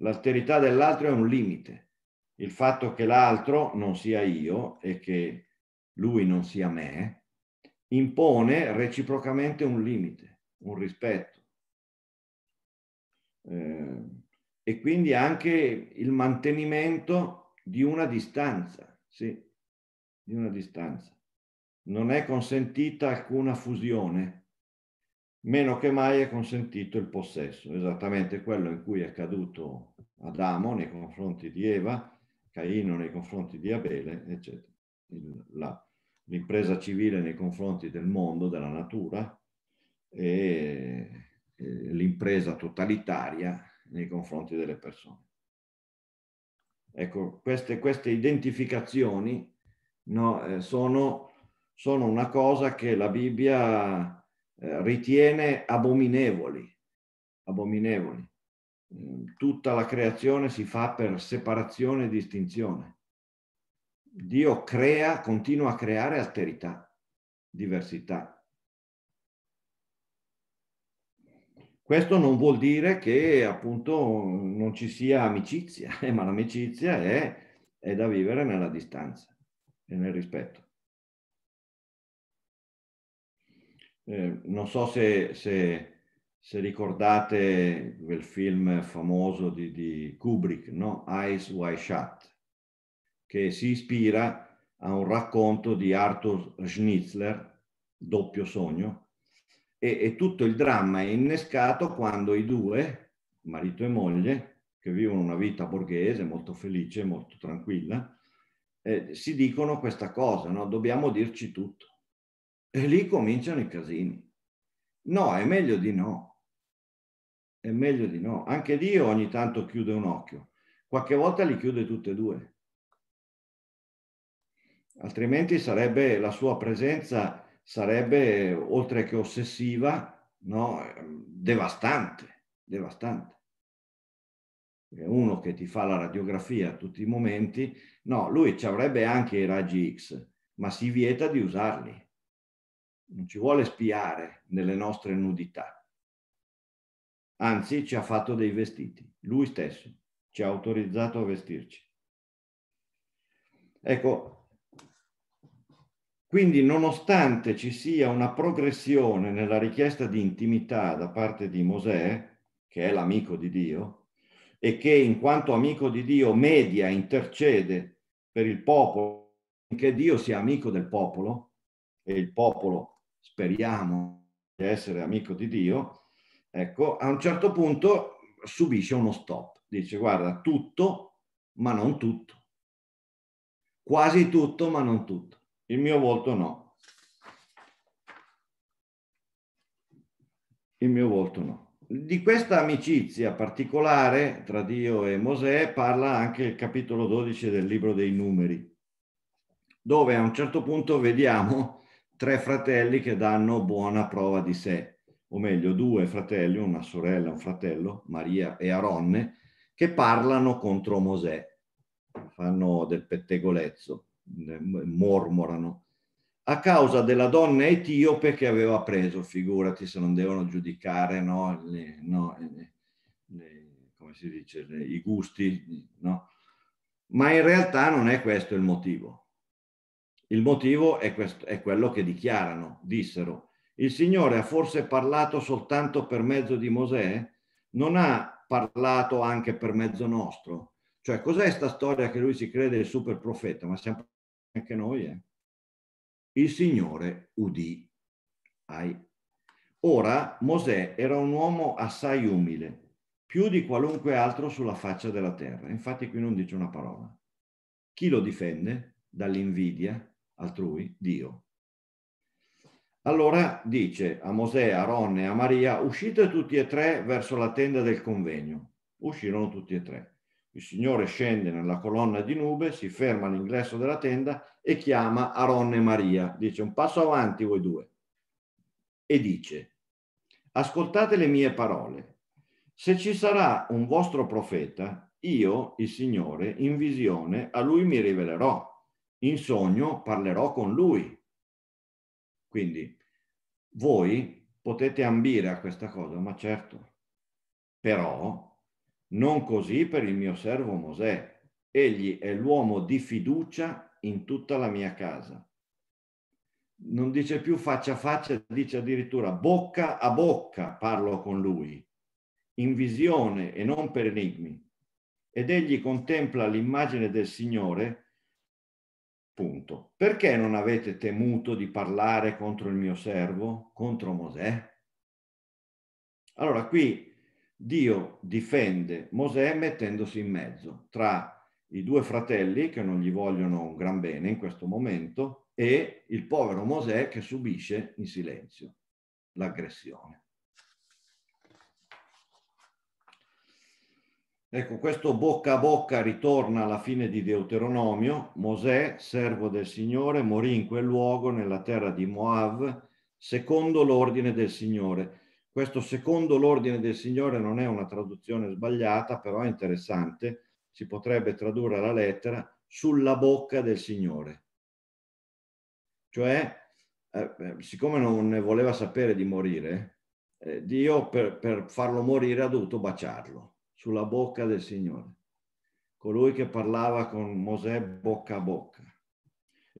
L'alterità dell'altro è un limite, il fatto che l'altro non sia io e che lui non sia me, impone reciprocamente un limite, un rispetto. Eh, e quindi anche il mantenimento di una distanza, sì, di una distanza. Non è consentita alcuna fusione, meno che mai è consentito il possesso, esattamente quello in cui è accaduto Adamo nei confronti di Eva, Caino nei confronti di Abele, eccetera. Il, la, l'impresa civile nei confronti del mondo, della natura e l'impresa totalitaria nei confronti delle persone. Ecco, queste, queste identificazioni no, eh, sono, sono, una cosa che la Bibbia eh, ritiene abominevoli, abominevoli. Tutta la creazione si fa per separazione e distinzione Dio crea, continua a creare alterità, diversità. Questo non vuol dire che appunto non ci sia amicizia, eh, ma l'amicizia è, è da vivere nella distanza e nel rispetto. Eh, non so se, se, se, ricordate quel film famoso di, di Kubrick, no? Eyes Wide Shut, che si ispira a un racconto di Arthur Schnitzler, Doppio Sogno, e, e tutto il dramma è innescato quando i due, marito e moglie, che vivono una vita borghese molto felice, molto tranquilla, eh, si dicono questa cosa, no? dobbiamo dirci tutto. E lì cominciano i casini. No, è meglio di no. È meglio di no. Anche Dio ogni tanto chiude un occhio. Qualche volta li chiude tutte e due altrimenti sarebbe, la sua presenza sarebbe, oltre che ossessiva, no, ehm, devastante, devastante. Uno che ti fa la radiografia a tutti i momenti, no, lui ci avrebbe anche i raggi X, ma si vieta di usarli. Non ci vuole spiare nelle nostre nudità anzi ci ha fatto dei vestiti, lui stesso ci ha autorizzato a vestirci. Ecco, quindi nonostante ci sia una progressione nella richiesta di intimità da parte di Mosè, che è l'amico di Dio, e che in quanto amico di Dio media, intercede per il popolo, che Dio sia amico del popolo, e il popolo speriamo di essere amico di Dio, ecco, a un certo punto subisce uno stop. Dice, guarda, tutto, ma non tutto. Quasi tutto, ma non tutto il mio volto no. Il mio volto no. Di questa amicizia particolare tra Dio e Mosè parla anche il capitolo 12 del libro dei numeri, dove a un certo punto vediamo tre fratelli che danno buona prova di sé, o meglio due fratelli, una sorella, e un fratello, Maria e Aronne, che parlano contro Mosè, fanno del pettegolezzo. Eh, mormorano, a causa della donna etiope che aveva preso, figurati se non devono giudicare no, le, no, le, come si dice, i gusti, no? ma in realtà non è questo il motivo. Il motivo è, questo, è quello che dichiarano, dissero, il Signore ha forse parlato soltanto per mezzo di Mosè? Non ha parlato anche per mezzo nostro? Cioè, cos'è questa storia che lui si crede il super profeta? Ma siamo anche noi. Eh. Il Signore udì. Ai. Ora Mosè era un uomo assai umile, più di qualunque altro sulla faccia della terra. Infatti qui non dice una parola. Chi lo difende? Dall'invidia altrui? Dio. Allora dice a Mosè, a Ronne e a Maria, uscite tutti e tre verso la tenda del convegno. Uscirono tutti e tre. Il Signore scende nella colonna di nube, si ferma all'ingresso della tenda e chiama Aaron e Maria. Dice un passo avanti voi due. E dice, ascoltate le mie parole. Se ci sarà un vostro profeta, io, il Signore, in visione a lui mi rivelerò. In sogno parlerò con lui. Quindi voi potete ambire a questa cosa, ma certo, però non così per il mio servo Mosè. Egli è l'uomo di fiducia in tutta la mia casa. Non dice più faccia a faccia, dice addirittura bocca a bocca parlo con lui, in visione e non per enigmi. Ed egli contempla l'immagine del Signore Punto. Perché non avete temuto di parlare contro il mio servo, contro Mosè? Allora qui Dio difende Mosè mettendosi in mezzo tra i due fratelli che non gli vogliono un gran bene in questo momento e il povero Mosè che subisce in silenzio l'aggressione. Ecco, questo bocca a bocca ritorna alla fine di Deuteronomio. Mosè, servo del Signore, morì in quel luogo nella terra di Moab, secondo l'ordine del Signore. Questo secondo l'ordine del Signore non è una traduzione sbagliata, però è interessante. Si potrebbe tradurre la lettera sulla bocca del Signore. Cioè, eh, eh, siccome non ne voleva sapere di morire, eh, Dio per, per farlo morire ha dovuto baciarlo sulla bocca del Signore, colui che parlava con Mosè bocca a bocca.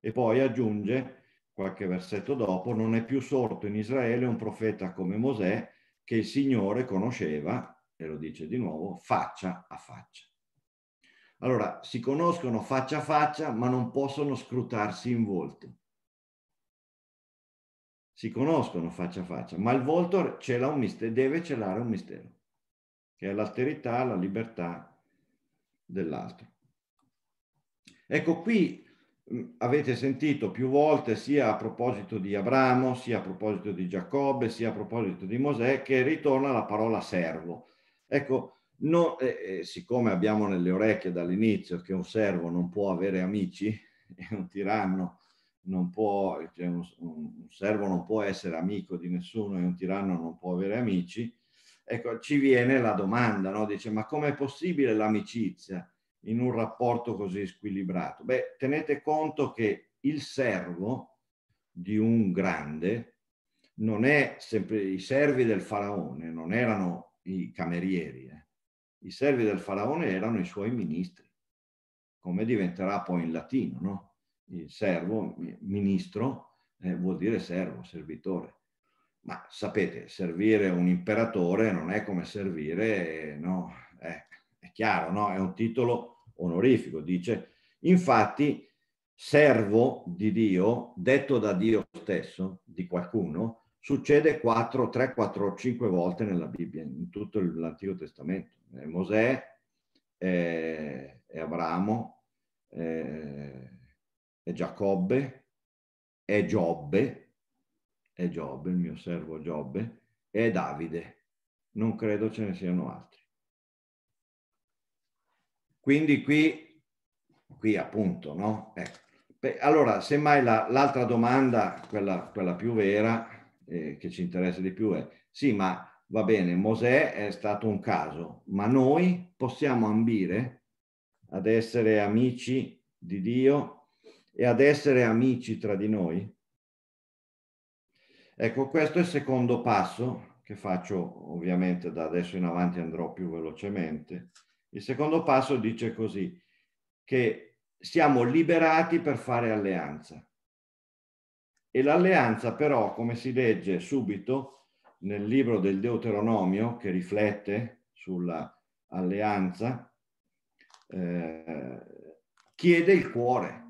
E poi aggiunge qualche versetto dopo, non è più sorto in Israele un profeta come Mosè che il Signore conosceva, e lo dice di nuovo, faccia a faccia. Allora, si conoscono faccia a faccia, ma non possono scrutarsi in volto. Si conoscono faccia a faccia, ma il volto cela mistero, deve celare un mistero, che è l'alterità, la libertà dell'altro. Ecco qui Mm, avete sentito più volte sia a proposito di Abramo, sia a proposito di Giacobbe, sia a proposito di Mosè, che ritorna la parola servo. Ecco, no, eh, eh siccome abbiamo nelle orecchie dall'inizio che un servo non può avere amici, è un tiranno, non può, cioè un, un, servo non può essere amico di nessuno e un tiranno non può avere amici, ecco, ci viene la domanda, no? dice ma com'è possibile l'amicizia? in un rapporto così squilibrato? Beh, tenete conto che il servo di un grande non è sempre i servi del faraone, non erano i camerieri, eh. i servi del faraone erano i suoi ministri, come diventerà poi in latino, no? Il servo, ministro, eh, vuol dire servo, servitore. Ma sapete, servire un imperatore non è come servire, no? Eh, è chiaro, no? È un titolo onorifico, dice, infatti servo di Dio, detto da Dio stesso, di qualcuno, succede 4, 3, 4, 5 volte nella Bibbia, in tutto l'Antico Testamento. Eh, Mosè, eh, e Abramo, eh, e Giacobbe, e Giobbe, e Giobbe, il mio servo Giobbe, e Davide. Non credo ce ne siano altri. Quindi qui, qui appunto, no? Ecco. Allora, semmai l'altra domanda, quella, quella, più vera, eh, che ci interessa di più, è sì, ma va bene, Mosè è stato un caso, ma noi possiamo ambire ad essere amici di Dio e ad essere amici tra di noi? Ecco, questo è il secondo passo che faccio ovviamente da adesso in avanti andrò più velocemente il secondo passo dice così, che siamo liberati per fare alleanza. E l'alleanza però, come si legge subito nel libro del Deuteronomio, che riflette sulla alleanza, eh, chiede il cuore.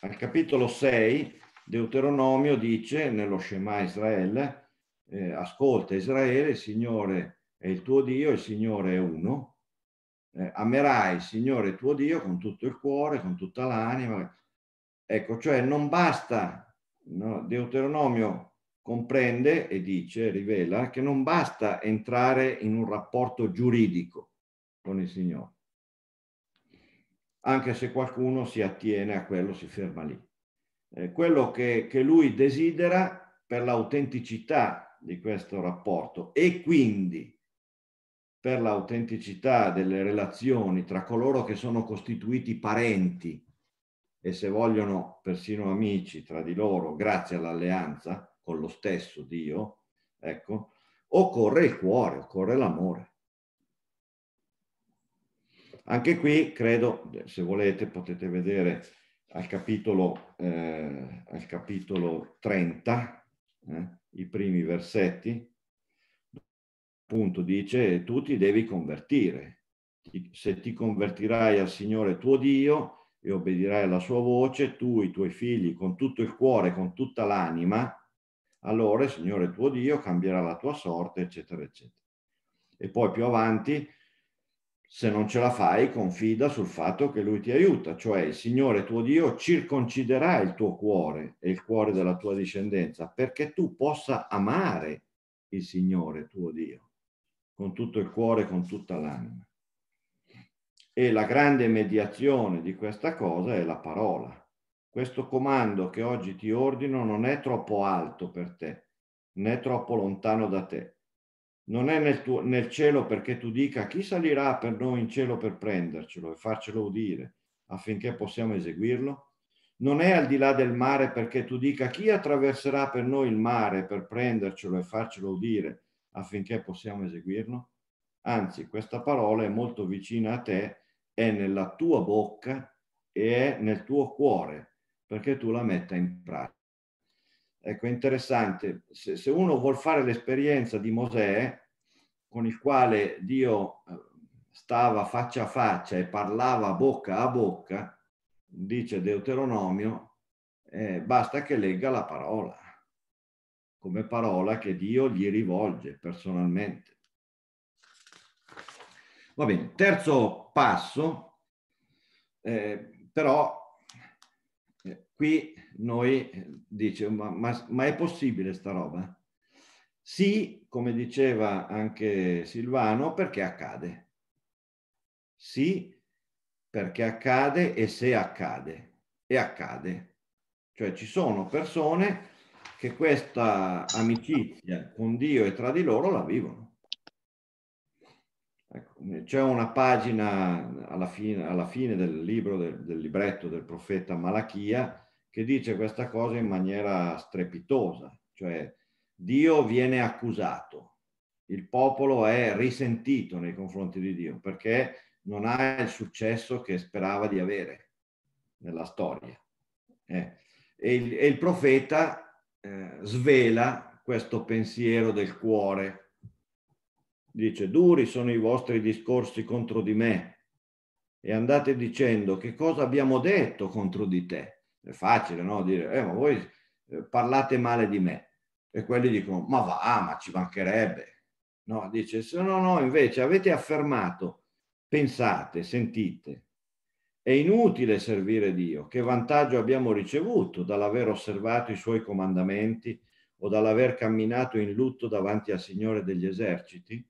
Al capitolo 6 Deuteronomio dice nello Shema Israele, eh, ascolta Israele, il Signore è il tuo Dio, il Signore è uno, eh, amerai il Signore tuo Dio con tutto il cuore, con tutta l'anima. Ecco, cioè non basta, no? Deuteronomio comprende e dice, rivela, che non basta entrare in un rapporto giuridico con il Signore, anche se qualcuno si attiene a quello, si ferma lì. Eh, quello che, che lui desidera per l'autenticità di questo rapporto e quindi per l'autenticità delle relazioni tra coloro che sono costituiti parenti e se vogliono persino amici tra di loro grazie all'alleanza con lo stesso Dio, ecco, occorre il cuore, occorre l'amore. Anche qui credo, se volete, potete vedere al capitolo, eh, al capitolo 30, eh, i primi versetti, appunto dice tu ti devi convertire. Se ti convertirai al Signore tuo Dio e obbedirai alla sua voce, tu, i tuoi figli, con tutto il cuore, con tutta l'anima, allora il Signore tuo Dio cambierà la tua sorte, eccetera, eccetera. E poi più avanti, se non ce la fai, confida sul fatto che Lui ti aiuta, cioè il Signore tuo Dio circonciderà il tuo cuore e il cuore della tua discendenza perché tu possa amare il Signore tuo Dio con tutto il cuore, con tutta l'anima. E la grande mediazione di questa cosa è la parola. Questo comando che oggi ti ordino non è troppo alto per te, né troppo lontano da te. Non è nel, tuo, nel cielo perché tu dica chi salirà per noi in cielo per prendercelo e farcelo udire affinché possiamo eseguirlo. Non è al di là del mare perché tu dica chi attraverserà per noi il mare per prendercelo e farcelo udire affinché possiamo eseguirlo? Anzi, questa parola è molto vicina a te, è nella tua bocca e è nel tuo cuore, perché tu la metta in pratica. Ecco, interessante. Se, se uno vuol fare l'esperienza di Mosè, con il quale Dio eh, stava faccia a faccia e parlava bocca a bocca, dice Deuteronomio, eh, basta che legga la parola come parola che Dio gli rivolge personalmente. Va bene, terzo passo, eh, però eh, qui noi diciamo, ma, ma, ma, è possibile sta roba? Sì, come diceva anche Silvano, perché accade. Sì, perché accade e se accade, e accade. Cioè ci sono persone che questa amicizia con Dio e tra di loro la vivono. Ecco, c'è una pagina alla fine, alla fine del libro, del, del libretto del profeta Malachia, che dice questa cosa in maniera strepitosa, cioè Dio viene accusato, il popolo è risentito nei confronti di Dio perché non ha il successo che sperava di avere nella storia. Eh. E, il, e, il, profeta eh, svela questo pensiero del cuore. Dice, duri sono i vostri discorsi contro di me e andate dicendo che cosa abbiamo detto contro di te. È facile, no? Dire, eh, ma voi eh, parlate male di me. E quelli dicono, ma va, ma ci mancherebbe. No, dice, se no, no, invece avete affermato, pensate, sentite, è inutile servire Dio. Che vantaggio abbiamo ricevuto dall'aver osservato i suoi comandamenti o dall'aver camminato in lutto davanti al Signore degli eserciti?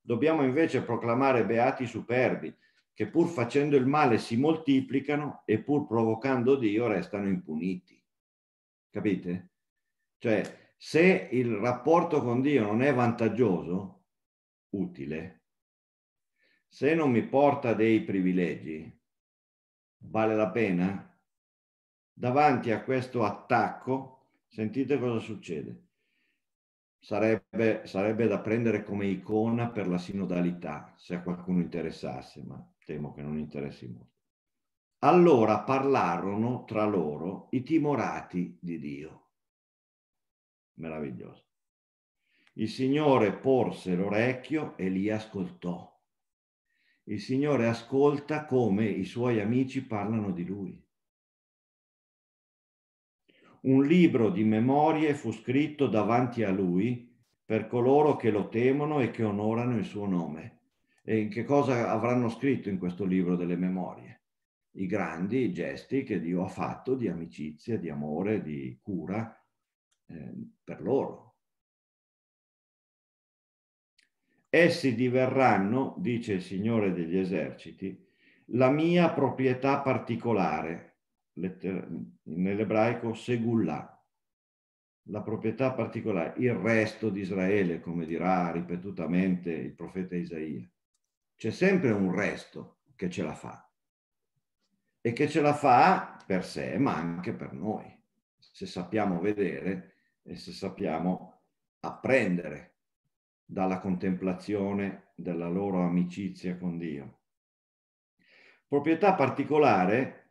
Dobbiamo invece proclamare beati i superbi, che pur facendo il male si moltiplicano e pur provocando Dio restano impuniti. Capite? Cioè, se il rapporto con Dio non è vantaggioso, utile, se non mi porta dei privilegi, vale la pena? Davanti a questo attacco, sentite cosa succede. Sarebbe, sarebbe da prendere come icona per la sinodalità, se a qualcuno interessasse, ma temo che non interessi molto. Allora parlarono tra loro i timorati di Dio. Meraviglioso. Il Signore porse l'orecchio e li ascoltò il Signore ascolta come i suoi amici parlano di lui. Un libro di memorie fu scritto davanti a lui per coloro che lo temono e che onorano il suo nome. E che cosa avranno scritto in questo libro delle memorie? I grandi gesti che Dio ha fatto di amicizia, di amore, di cura eh, per loro, Essi diverranno, dice il Signore degli eserciti, la mia proprietà particolare, letter- nell'ebraico segulla, la proprietà particolare, il resto di Israele, come dirà ripetutamente il profeta Isaia. C'è sempre un resto che ce la fa e che ce la fa per sé, ma anche per noi, se sappiamo vedere e se sappiamo apprendere dalla contemplazione della loro amicizia con Dio. Proprietà particolare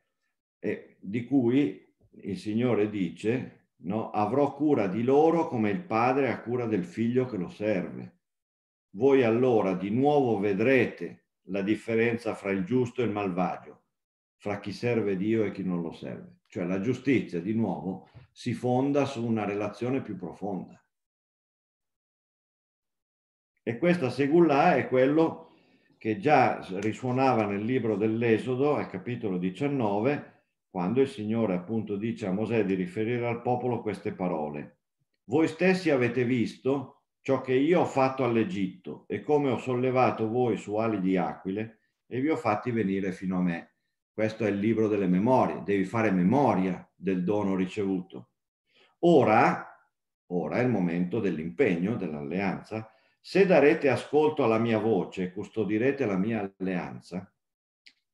eh, di cui il Signore dice, no, avrò cura di loro come il padre ha cura del figlio che lo serve. Voi allora di nuovo vedrete la differenza fra il giusto e il malvagio, fra chi serve Dio e chi non lo serve. Cioè la giustizia di nuovo si fonda su una relazione più profonda e questa Segullà è quello che già risuonava nel libro dell'Esodo, al capitolo 19, quando il Signore appunto dice a Mosè di riferire al popolo queste parole. Voi stessi avete visto ciò che io ho fatto all'Egitto e come ho sollevato voi su ali di aquile e vi ho fatti venire fino a me. Questo è il libro delle memorie, devi fare memoria del dono ricevuto. Ora, ora è il momento dell'impegno, dell'alleanza, se darete ascolto alla mia voce e custodirete la mia alleanza,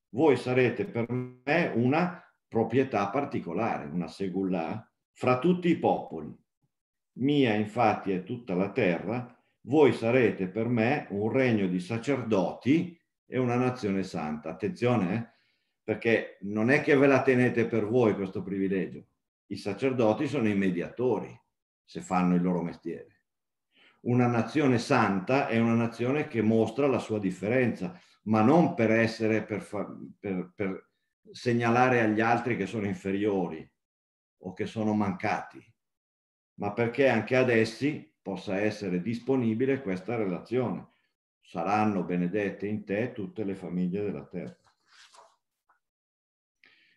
voi sarete per me una proprietà particolare, una segullà, fra tutti i popoli. Mia infatti è tutta la terra, voi sarete per me un regno di sacerdoti e una nazione santa. Attenzione, eh? perché non è che ve la tenete per voi questo privilegio. I sacerdoti sono i mediatori, se fanno il loro mestiere una nazione santa è una nazione che mostra la sua differenza, ma non per essere, per, fa, per, per segnalare agli altri che sono inferiori o che sono mancati, ma perché anche ad essi possa essere disponibile questa relazione. Saranno benedette in te tutte le famiglie della terra.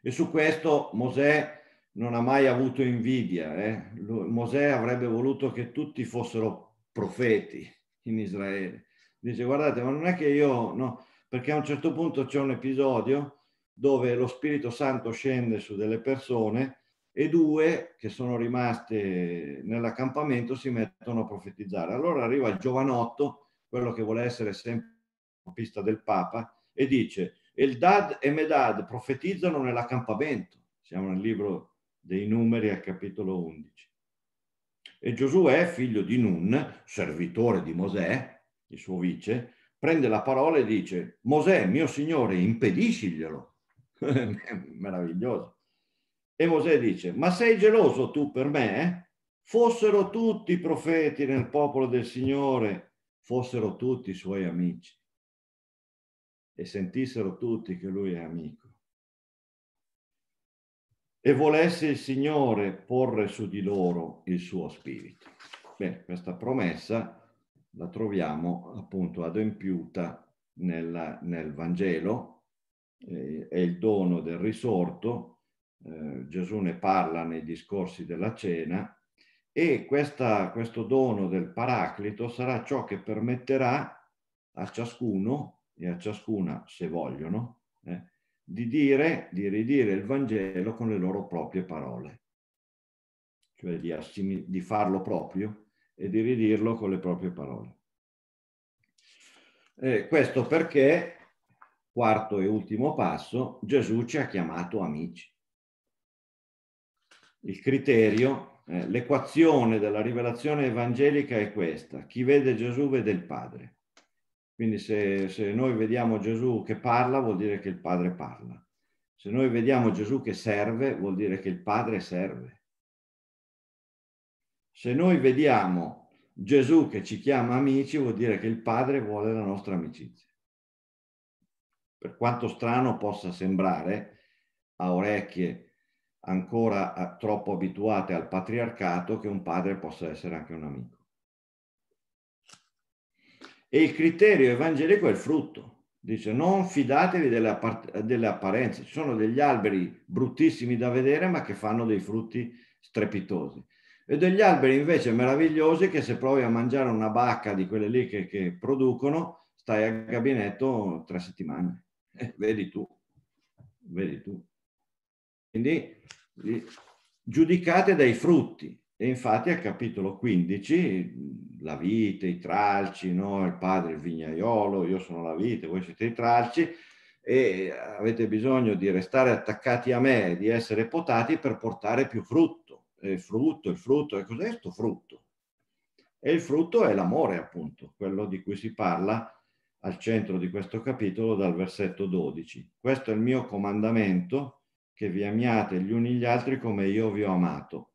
E su questo Mosè non ha mai avuto invidia. Eh? Mosè avrebbe voluto che tutti fossero profeti in Israele. Dice, guardate, ma non è che io, no, perché a un certo punto c'è un episodio dove lo Spirito Santo scende su delle persone e due che sono rimaste nell'accampamento si mettono a profetizzare. Allora arriva il giovanotto, quello che vuole essere sempre pista del Papa, e dice, il Dad e Medad profetizzano nell'accampamento. Siamo nel libro dei numeri al capitolo 11. E Giosuè, figlio di Nun, servitore di Mosè, il suo vice, prende la parola e dice, Mosè, mio signore, impediscilo!» Meraviglioso. E Mosè dice, ma sei geloso tu per me? Fossero tutti i profeti nel popolo del Signore, fossero tutti i suoi amici e sentissero tutti che lui è amico e volesse il Signore porre su di loro il suo spirito. Beh, questa promessa la troviamo appunto adempiuta nella, nel Vangelo, eh, è il dono del risorto, eh, Gesù ne parla nei discorsi della cena e questa, questo dono del Paraclito sarà ciò che permetterà a ciascuno e a ciascuna, se vogliono, eh, di dire, di ridire il Vangelo con le loro proprie parole, cioè di, assimil- di farlo proprio e di ridirlo con le proprie parole. Eh, questo perché, quarto e ultimo passo, Gesù ci ha chiamato amici. Il criterio, eh, l'equazione della rivelazione evangelica è questa. Chi vede Gesù vede il Padre. Quindi se, se noi vediamo Gesù che parla vuol dire che il Padre parla. Se noi vediamo Gesù che serve vuol dire che il Padre serve. Se noi vediamo Gesù che ci chiama amici vuol dire che il Padre vuole la nostra amicizia. Per quanto strano possa sembrare a orecchie ancora eh, troppo abituate al patriarcato che un padre possa essere anche un amico. E il criterio evangelico è il frutto. Dice non fidatevi delle, delle apparenze, ci sono degli alberi bruttissimi da vedere ma che fanno dei frutti strepitosi e degli alberi invece meravigliosi che se provi a mangiare una bacca di quelle lì che, che producono, stai al gabinetto tre settimane. Eh, vedi tu, vedi tu. Quindi giudicate dai frutti. E infatti al capitolo 15, la vite, i tralci, no? il padre, il vignaiolo, io sono la vite, voi siete i tralci, e eh, avete bisogno di restare attaccati a me, di essere potati per portare più frutto. E il frutto, il frutto, e cos'è questo frutto? E il frutto è l'amore, appunto, quello di cui si parla al centro di questo capitolo dal versetto 12. Questo è il mio comandamento, che vi amiate gli uni gli altri come io vi ho amato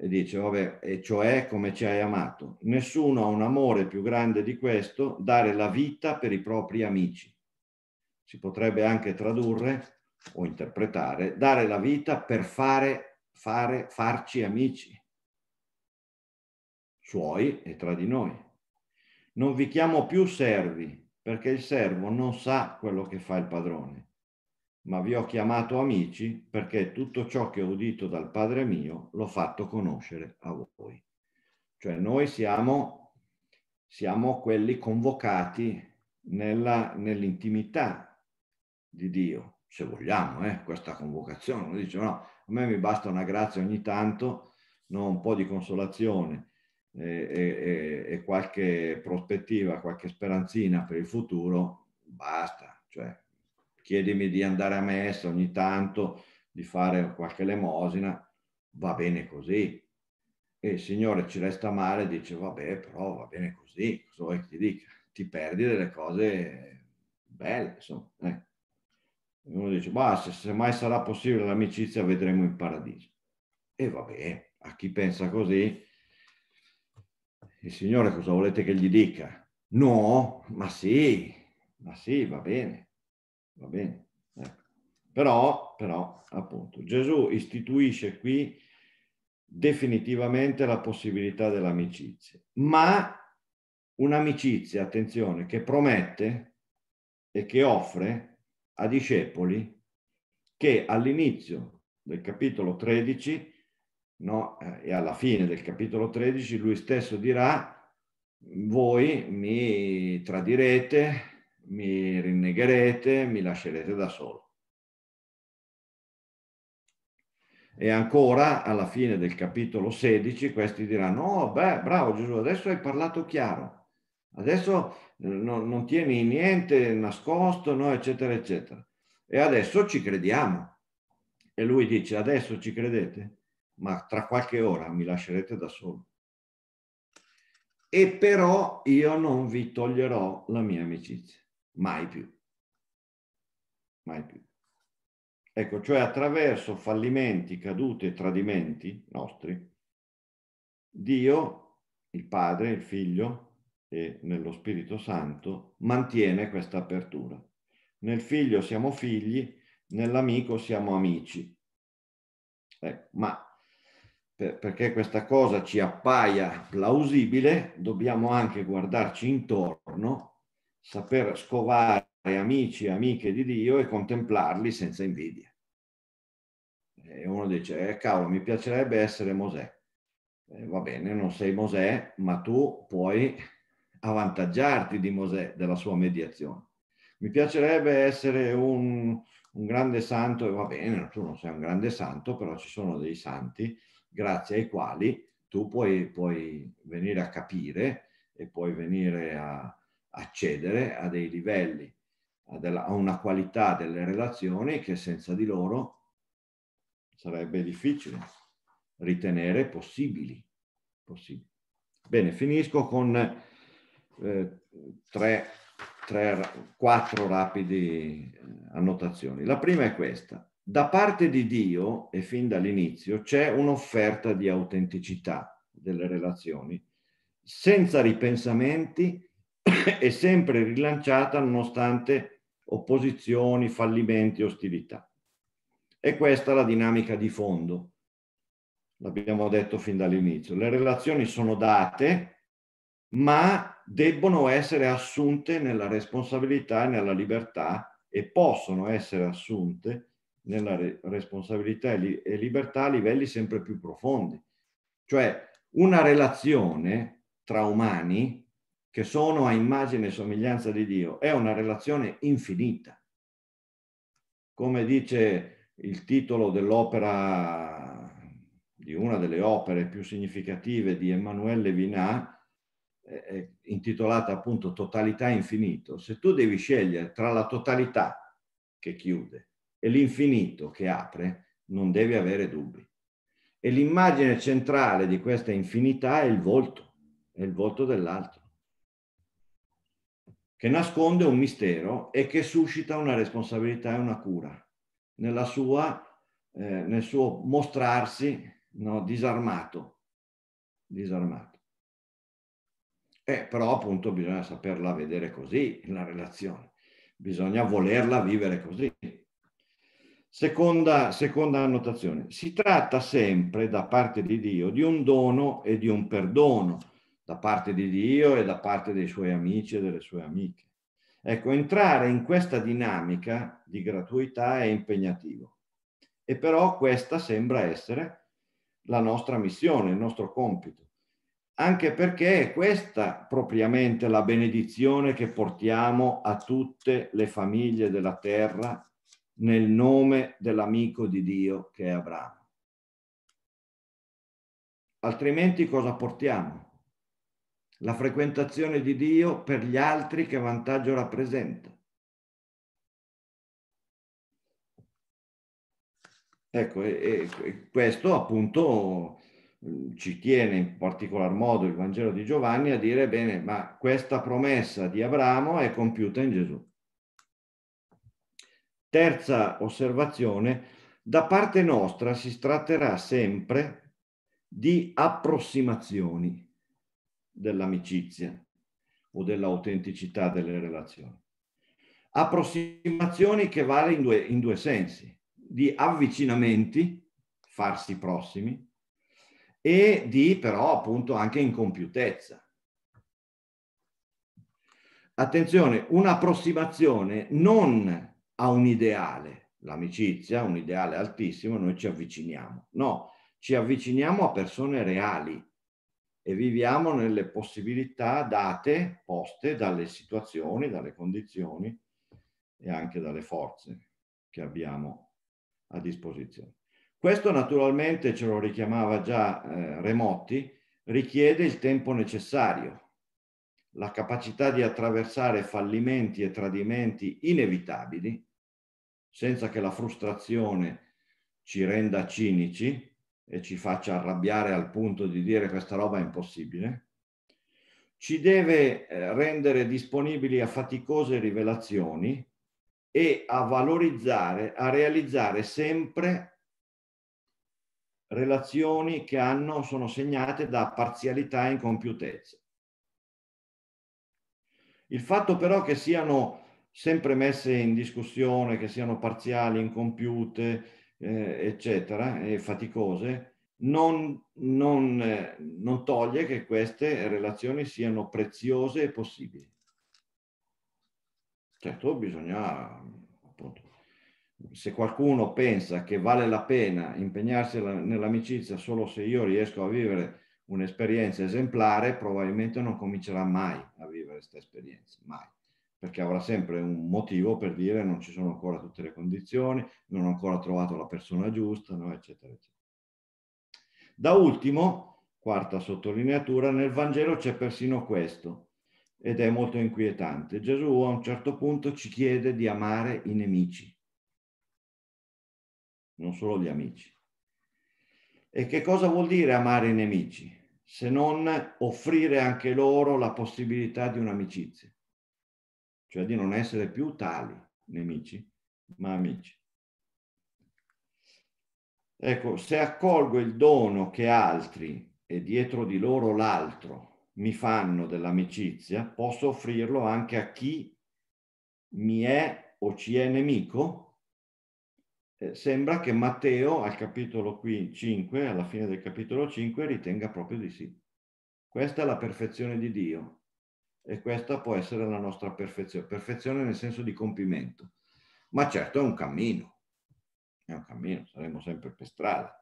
e dice, vabbè, e cioè come ci hai amato. Nessuno ha un amore più grande di questo, dare la vita per i propri amici. Si potrebbe anche tradurre o interpretare, dare la vita per fare, fare, farci amici, suoi e tra di noi. Non vi chiamo più servi, perché il servo non sa quello che fa il padrone ma vi ho chiamato amici perché tutto ciò che ho udito dal Padre mio l'ho fatto conoscere a voi. Cioè noi siamo, siamo quelli convocati nella, nell'intimità di Dio, se vogliamo, eh, questa convocazione. Uno dice no, a me mi basta una grazia ogni tanto, no, un po' di consolazione e, e, e qualche prospettiva, qualche speranzina per il futuro, basta. Cioè, chiedimi di andare a messa ogni tanto, di fare qualche lemosina, va bene così. E il Signore ci resta male dice, vabbè, però va bene così, cosa vuoi che ti dica? Ti perdi delle cose belle, insomma. Eh. Uno dice, ma se, se mai sarà possibile l'amicizia vedremo in paradiso. E vabbè, a chi pensa così, il Signore cosa volete che gli dica? No, ma sì, ma sì, va bene. Va bene? Ecco. Però, però, appunto, Gesù istituisce qui definitivamente la possibilità dell'amicizia, ma un'amicizia, attenzione, che promette e che offre a discepoli che all'inizio del capitolo 13 no, eh, e alla fine del capitolo 13 lui stesso dirà voi mi tradirete, mi rinnegherete, mi lascerete da solo. E ancora alla fine del capitolo 16 questi diranno, oh beh, bravo Gesù, adesso hai parlato chiaro, adesso eh, non, non tieni niente nascosto, no, eccetera, eccetera. E adesso ci crediamo. E lui dice, adesso ci credete, ma tra qualche ora mi lascerete da solo. E però io non vi toglierò la mia amicizia mai più. Mai più. Ecco, cioè attraverso fallimenti, cadute e tradimenti nostri, Dio, il Padre, il Figlio e nello Spirito Santo mantiene questa apertura. Nel figlio siamo figli, nell'amico siamo amici. Ecco, ma per, perché questa cosa ci appaia plausibile, dobbiamo anche guardarci intorno saper scovare amici e amiche di Dio e contemplarli senza invidia. E uno dice, eh, cavolo, mi piacerebbe essere Mosè. Eh, va bene, non sei Mosè, ma tu puoi avvantaggiarti di Mosè, della sua mediazione. Mi piacerebbe essere un, un grande santo, e va bene, tu non sei un grande santo, però ci sono dei santi grazie ai quali tu puoi, puoi venire a capire e puoi venire a, accedere a dei livelli, a, della, a una qualità delle relazioni che senza di loro sarebbe difficile ritenere possibili. possibili. Bene, finisco con eh, tre, tre, quattro rapidi eh, annotazioni. La prima è questa. Da parte di Dio, e fin dall'inizio, c'è un'offerta di autenticità delle relazioni, senza ripensamenti è sempre rilanciata nonostante opposizioni, fallimenti, ostilità. E questa è la dinamica di fondo, l'abbiamo detto fin dall'inizio. Le relazioni sono date, ma debbono essere assunte nella responsabilità e nella libertà e possono essere assunte nella responsabilità e libertà a livelli sempre più profondi. Cioè una relazione tra umani che sono a immagine e somiglianza di Dio, è una relazione infinita. Come dice il titolo dell'opera, di una delle opere più significative di Emanuele Vinà, intitolata appunto Totalità infinito, se tu devi scegliere tra la totalità che chiude e l'infinito che apre, non devi avere dubbi. E l'immagine centrale di questa infinità è il volto, è il volto dell'altro che nasconde un mistero e che suscita una responsabilità e una cura nella sua, eh, nel suo mostrarsi no, disarmato. disarmato. Eh, però appunto bisogna saperla vedere così la relazione, bisogna volerla vivere così. Seconda, seconda annotazione, si tratta sempre da parte di Dio di un dono e di un perdono da parte di Dio e da parte dei suoi amici e delle sue amiche. Ecco, entrare in questa dinamica di gratuità è impegnativo e però questa sembra essere la nostra missione, il nostro compito, anche perché è questa propriamente la benedizione che portiamo a tutte le famiglie della terra nel nome dell'amico di Dio che è Abramo. Altrimenti cosa portiamo? la frequentazione di Dio per gli altri che vantaggio rappresenta. Ecco, e, e questo appunto ci tiene in particolar modo il Vangelo di Giovanni a dire, bene, ma questa promessa di Abramo è compiuta in Gesù. Terza osservazione, da parte nostra si tratterà sempre di approssimazioni dell'amicizia o dell'autenticità delle relazioni. Approssimazioni che vale in due, in due sensi, di avvicinamenti, farsi prossimi, e di però appunto anche incompiutezza. Attenzione, un'approssimazione non a un ideale, l'amicizia, un ideale altissimo, noi ci avviciniamo. No, ci avviciniamo a persone reali, e viviamo nelle possibilità date, poste dalle situazioni, dalle condizioni e anche dalle forze che abbiamo a disposizione. Questo naturalmente, ce lo richiamava già eh, Remotti, richiede il tempo necessario, la capacità di attraversare fallimenti e tradimenti inevitabili, senza che la frustrazione ci renda cinici, e ci faccia arrabbiare al punto di dire questa roba è impossibile, ci deve eh, rendere disponibili a faticose rivelazioni e a valorizzare, a realizzare sempre relazioni che hanno, sono segnate da parzialità e incompiutezze. Il fatto però che siano sempre messe in discussione, che siano parziali, incompiute, eh, eccetera, e faticose, non, non, eh, non toglie che queste relazioni siano preziose e possibili. Certo, bisogna appunto se qualcuno pensa che vale la pena impegnarsi nell'amicizia solo se io riesco a vivere un'esperienza esemplare, probabilmente non comincerà mai a vivere questa esperienza, mai perché avrà sempre un motivo per dire non ci sono ancora tutte le condizioni, non ho ancora trovato la persona giusta, no? eccetera, eccetera. Da ultimo, quarta sottolineatura, nel Vangelo c'è persino questo, ed è molto inquietante. Gesù a un certo punto ci chiede di amare i nemici, non solo gli amici. E che cosa vuol dire amare i nemici? Se non offrire anche loro la possibilità di un'amicizia cioè di non essere più tali nemici, ma amici. Ecco, se accolgo il dono che altri e dietro di loro l'altro mi fanno dell'amicizia, posso offrirlo anche a chi mi è o ci è nemico? Eh, sembra che Matteo al capitolo 5, alla fine del capitolo 5, ritenga proprio di sì. Questa è la perfezione di Dio, e questa può essere la nostra perfezione, perfezione nel senso di compimento. Ma certo è un cammino, è un cammino, saremo sempre per strada.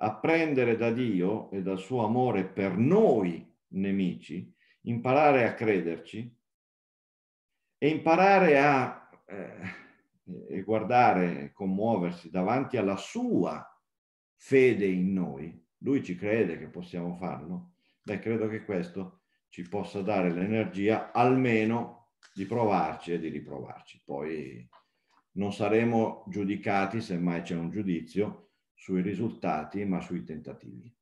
Apprendere da Dio e dal suo amore per noi nemici, imparare a crederci e imparare a eh, guardare e commuoversi davanti alla sua fede in noi. Lui ci crede che possiamo farlo. Beh, credo che questo ci possa dare l'energia almeno di provarci e di riprovarci. Poi non saremo giudicati, semmai c'è un giudizio, sui risultati, ma sui tentativi.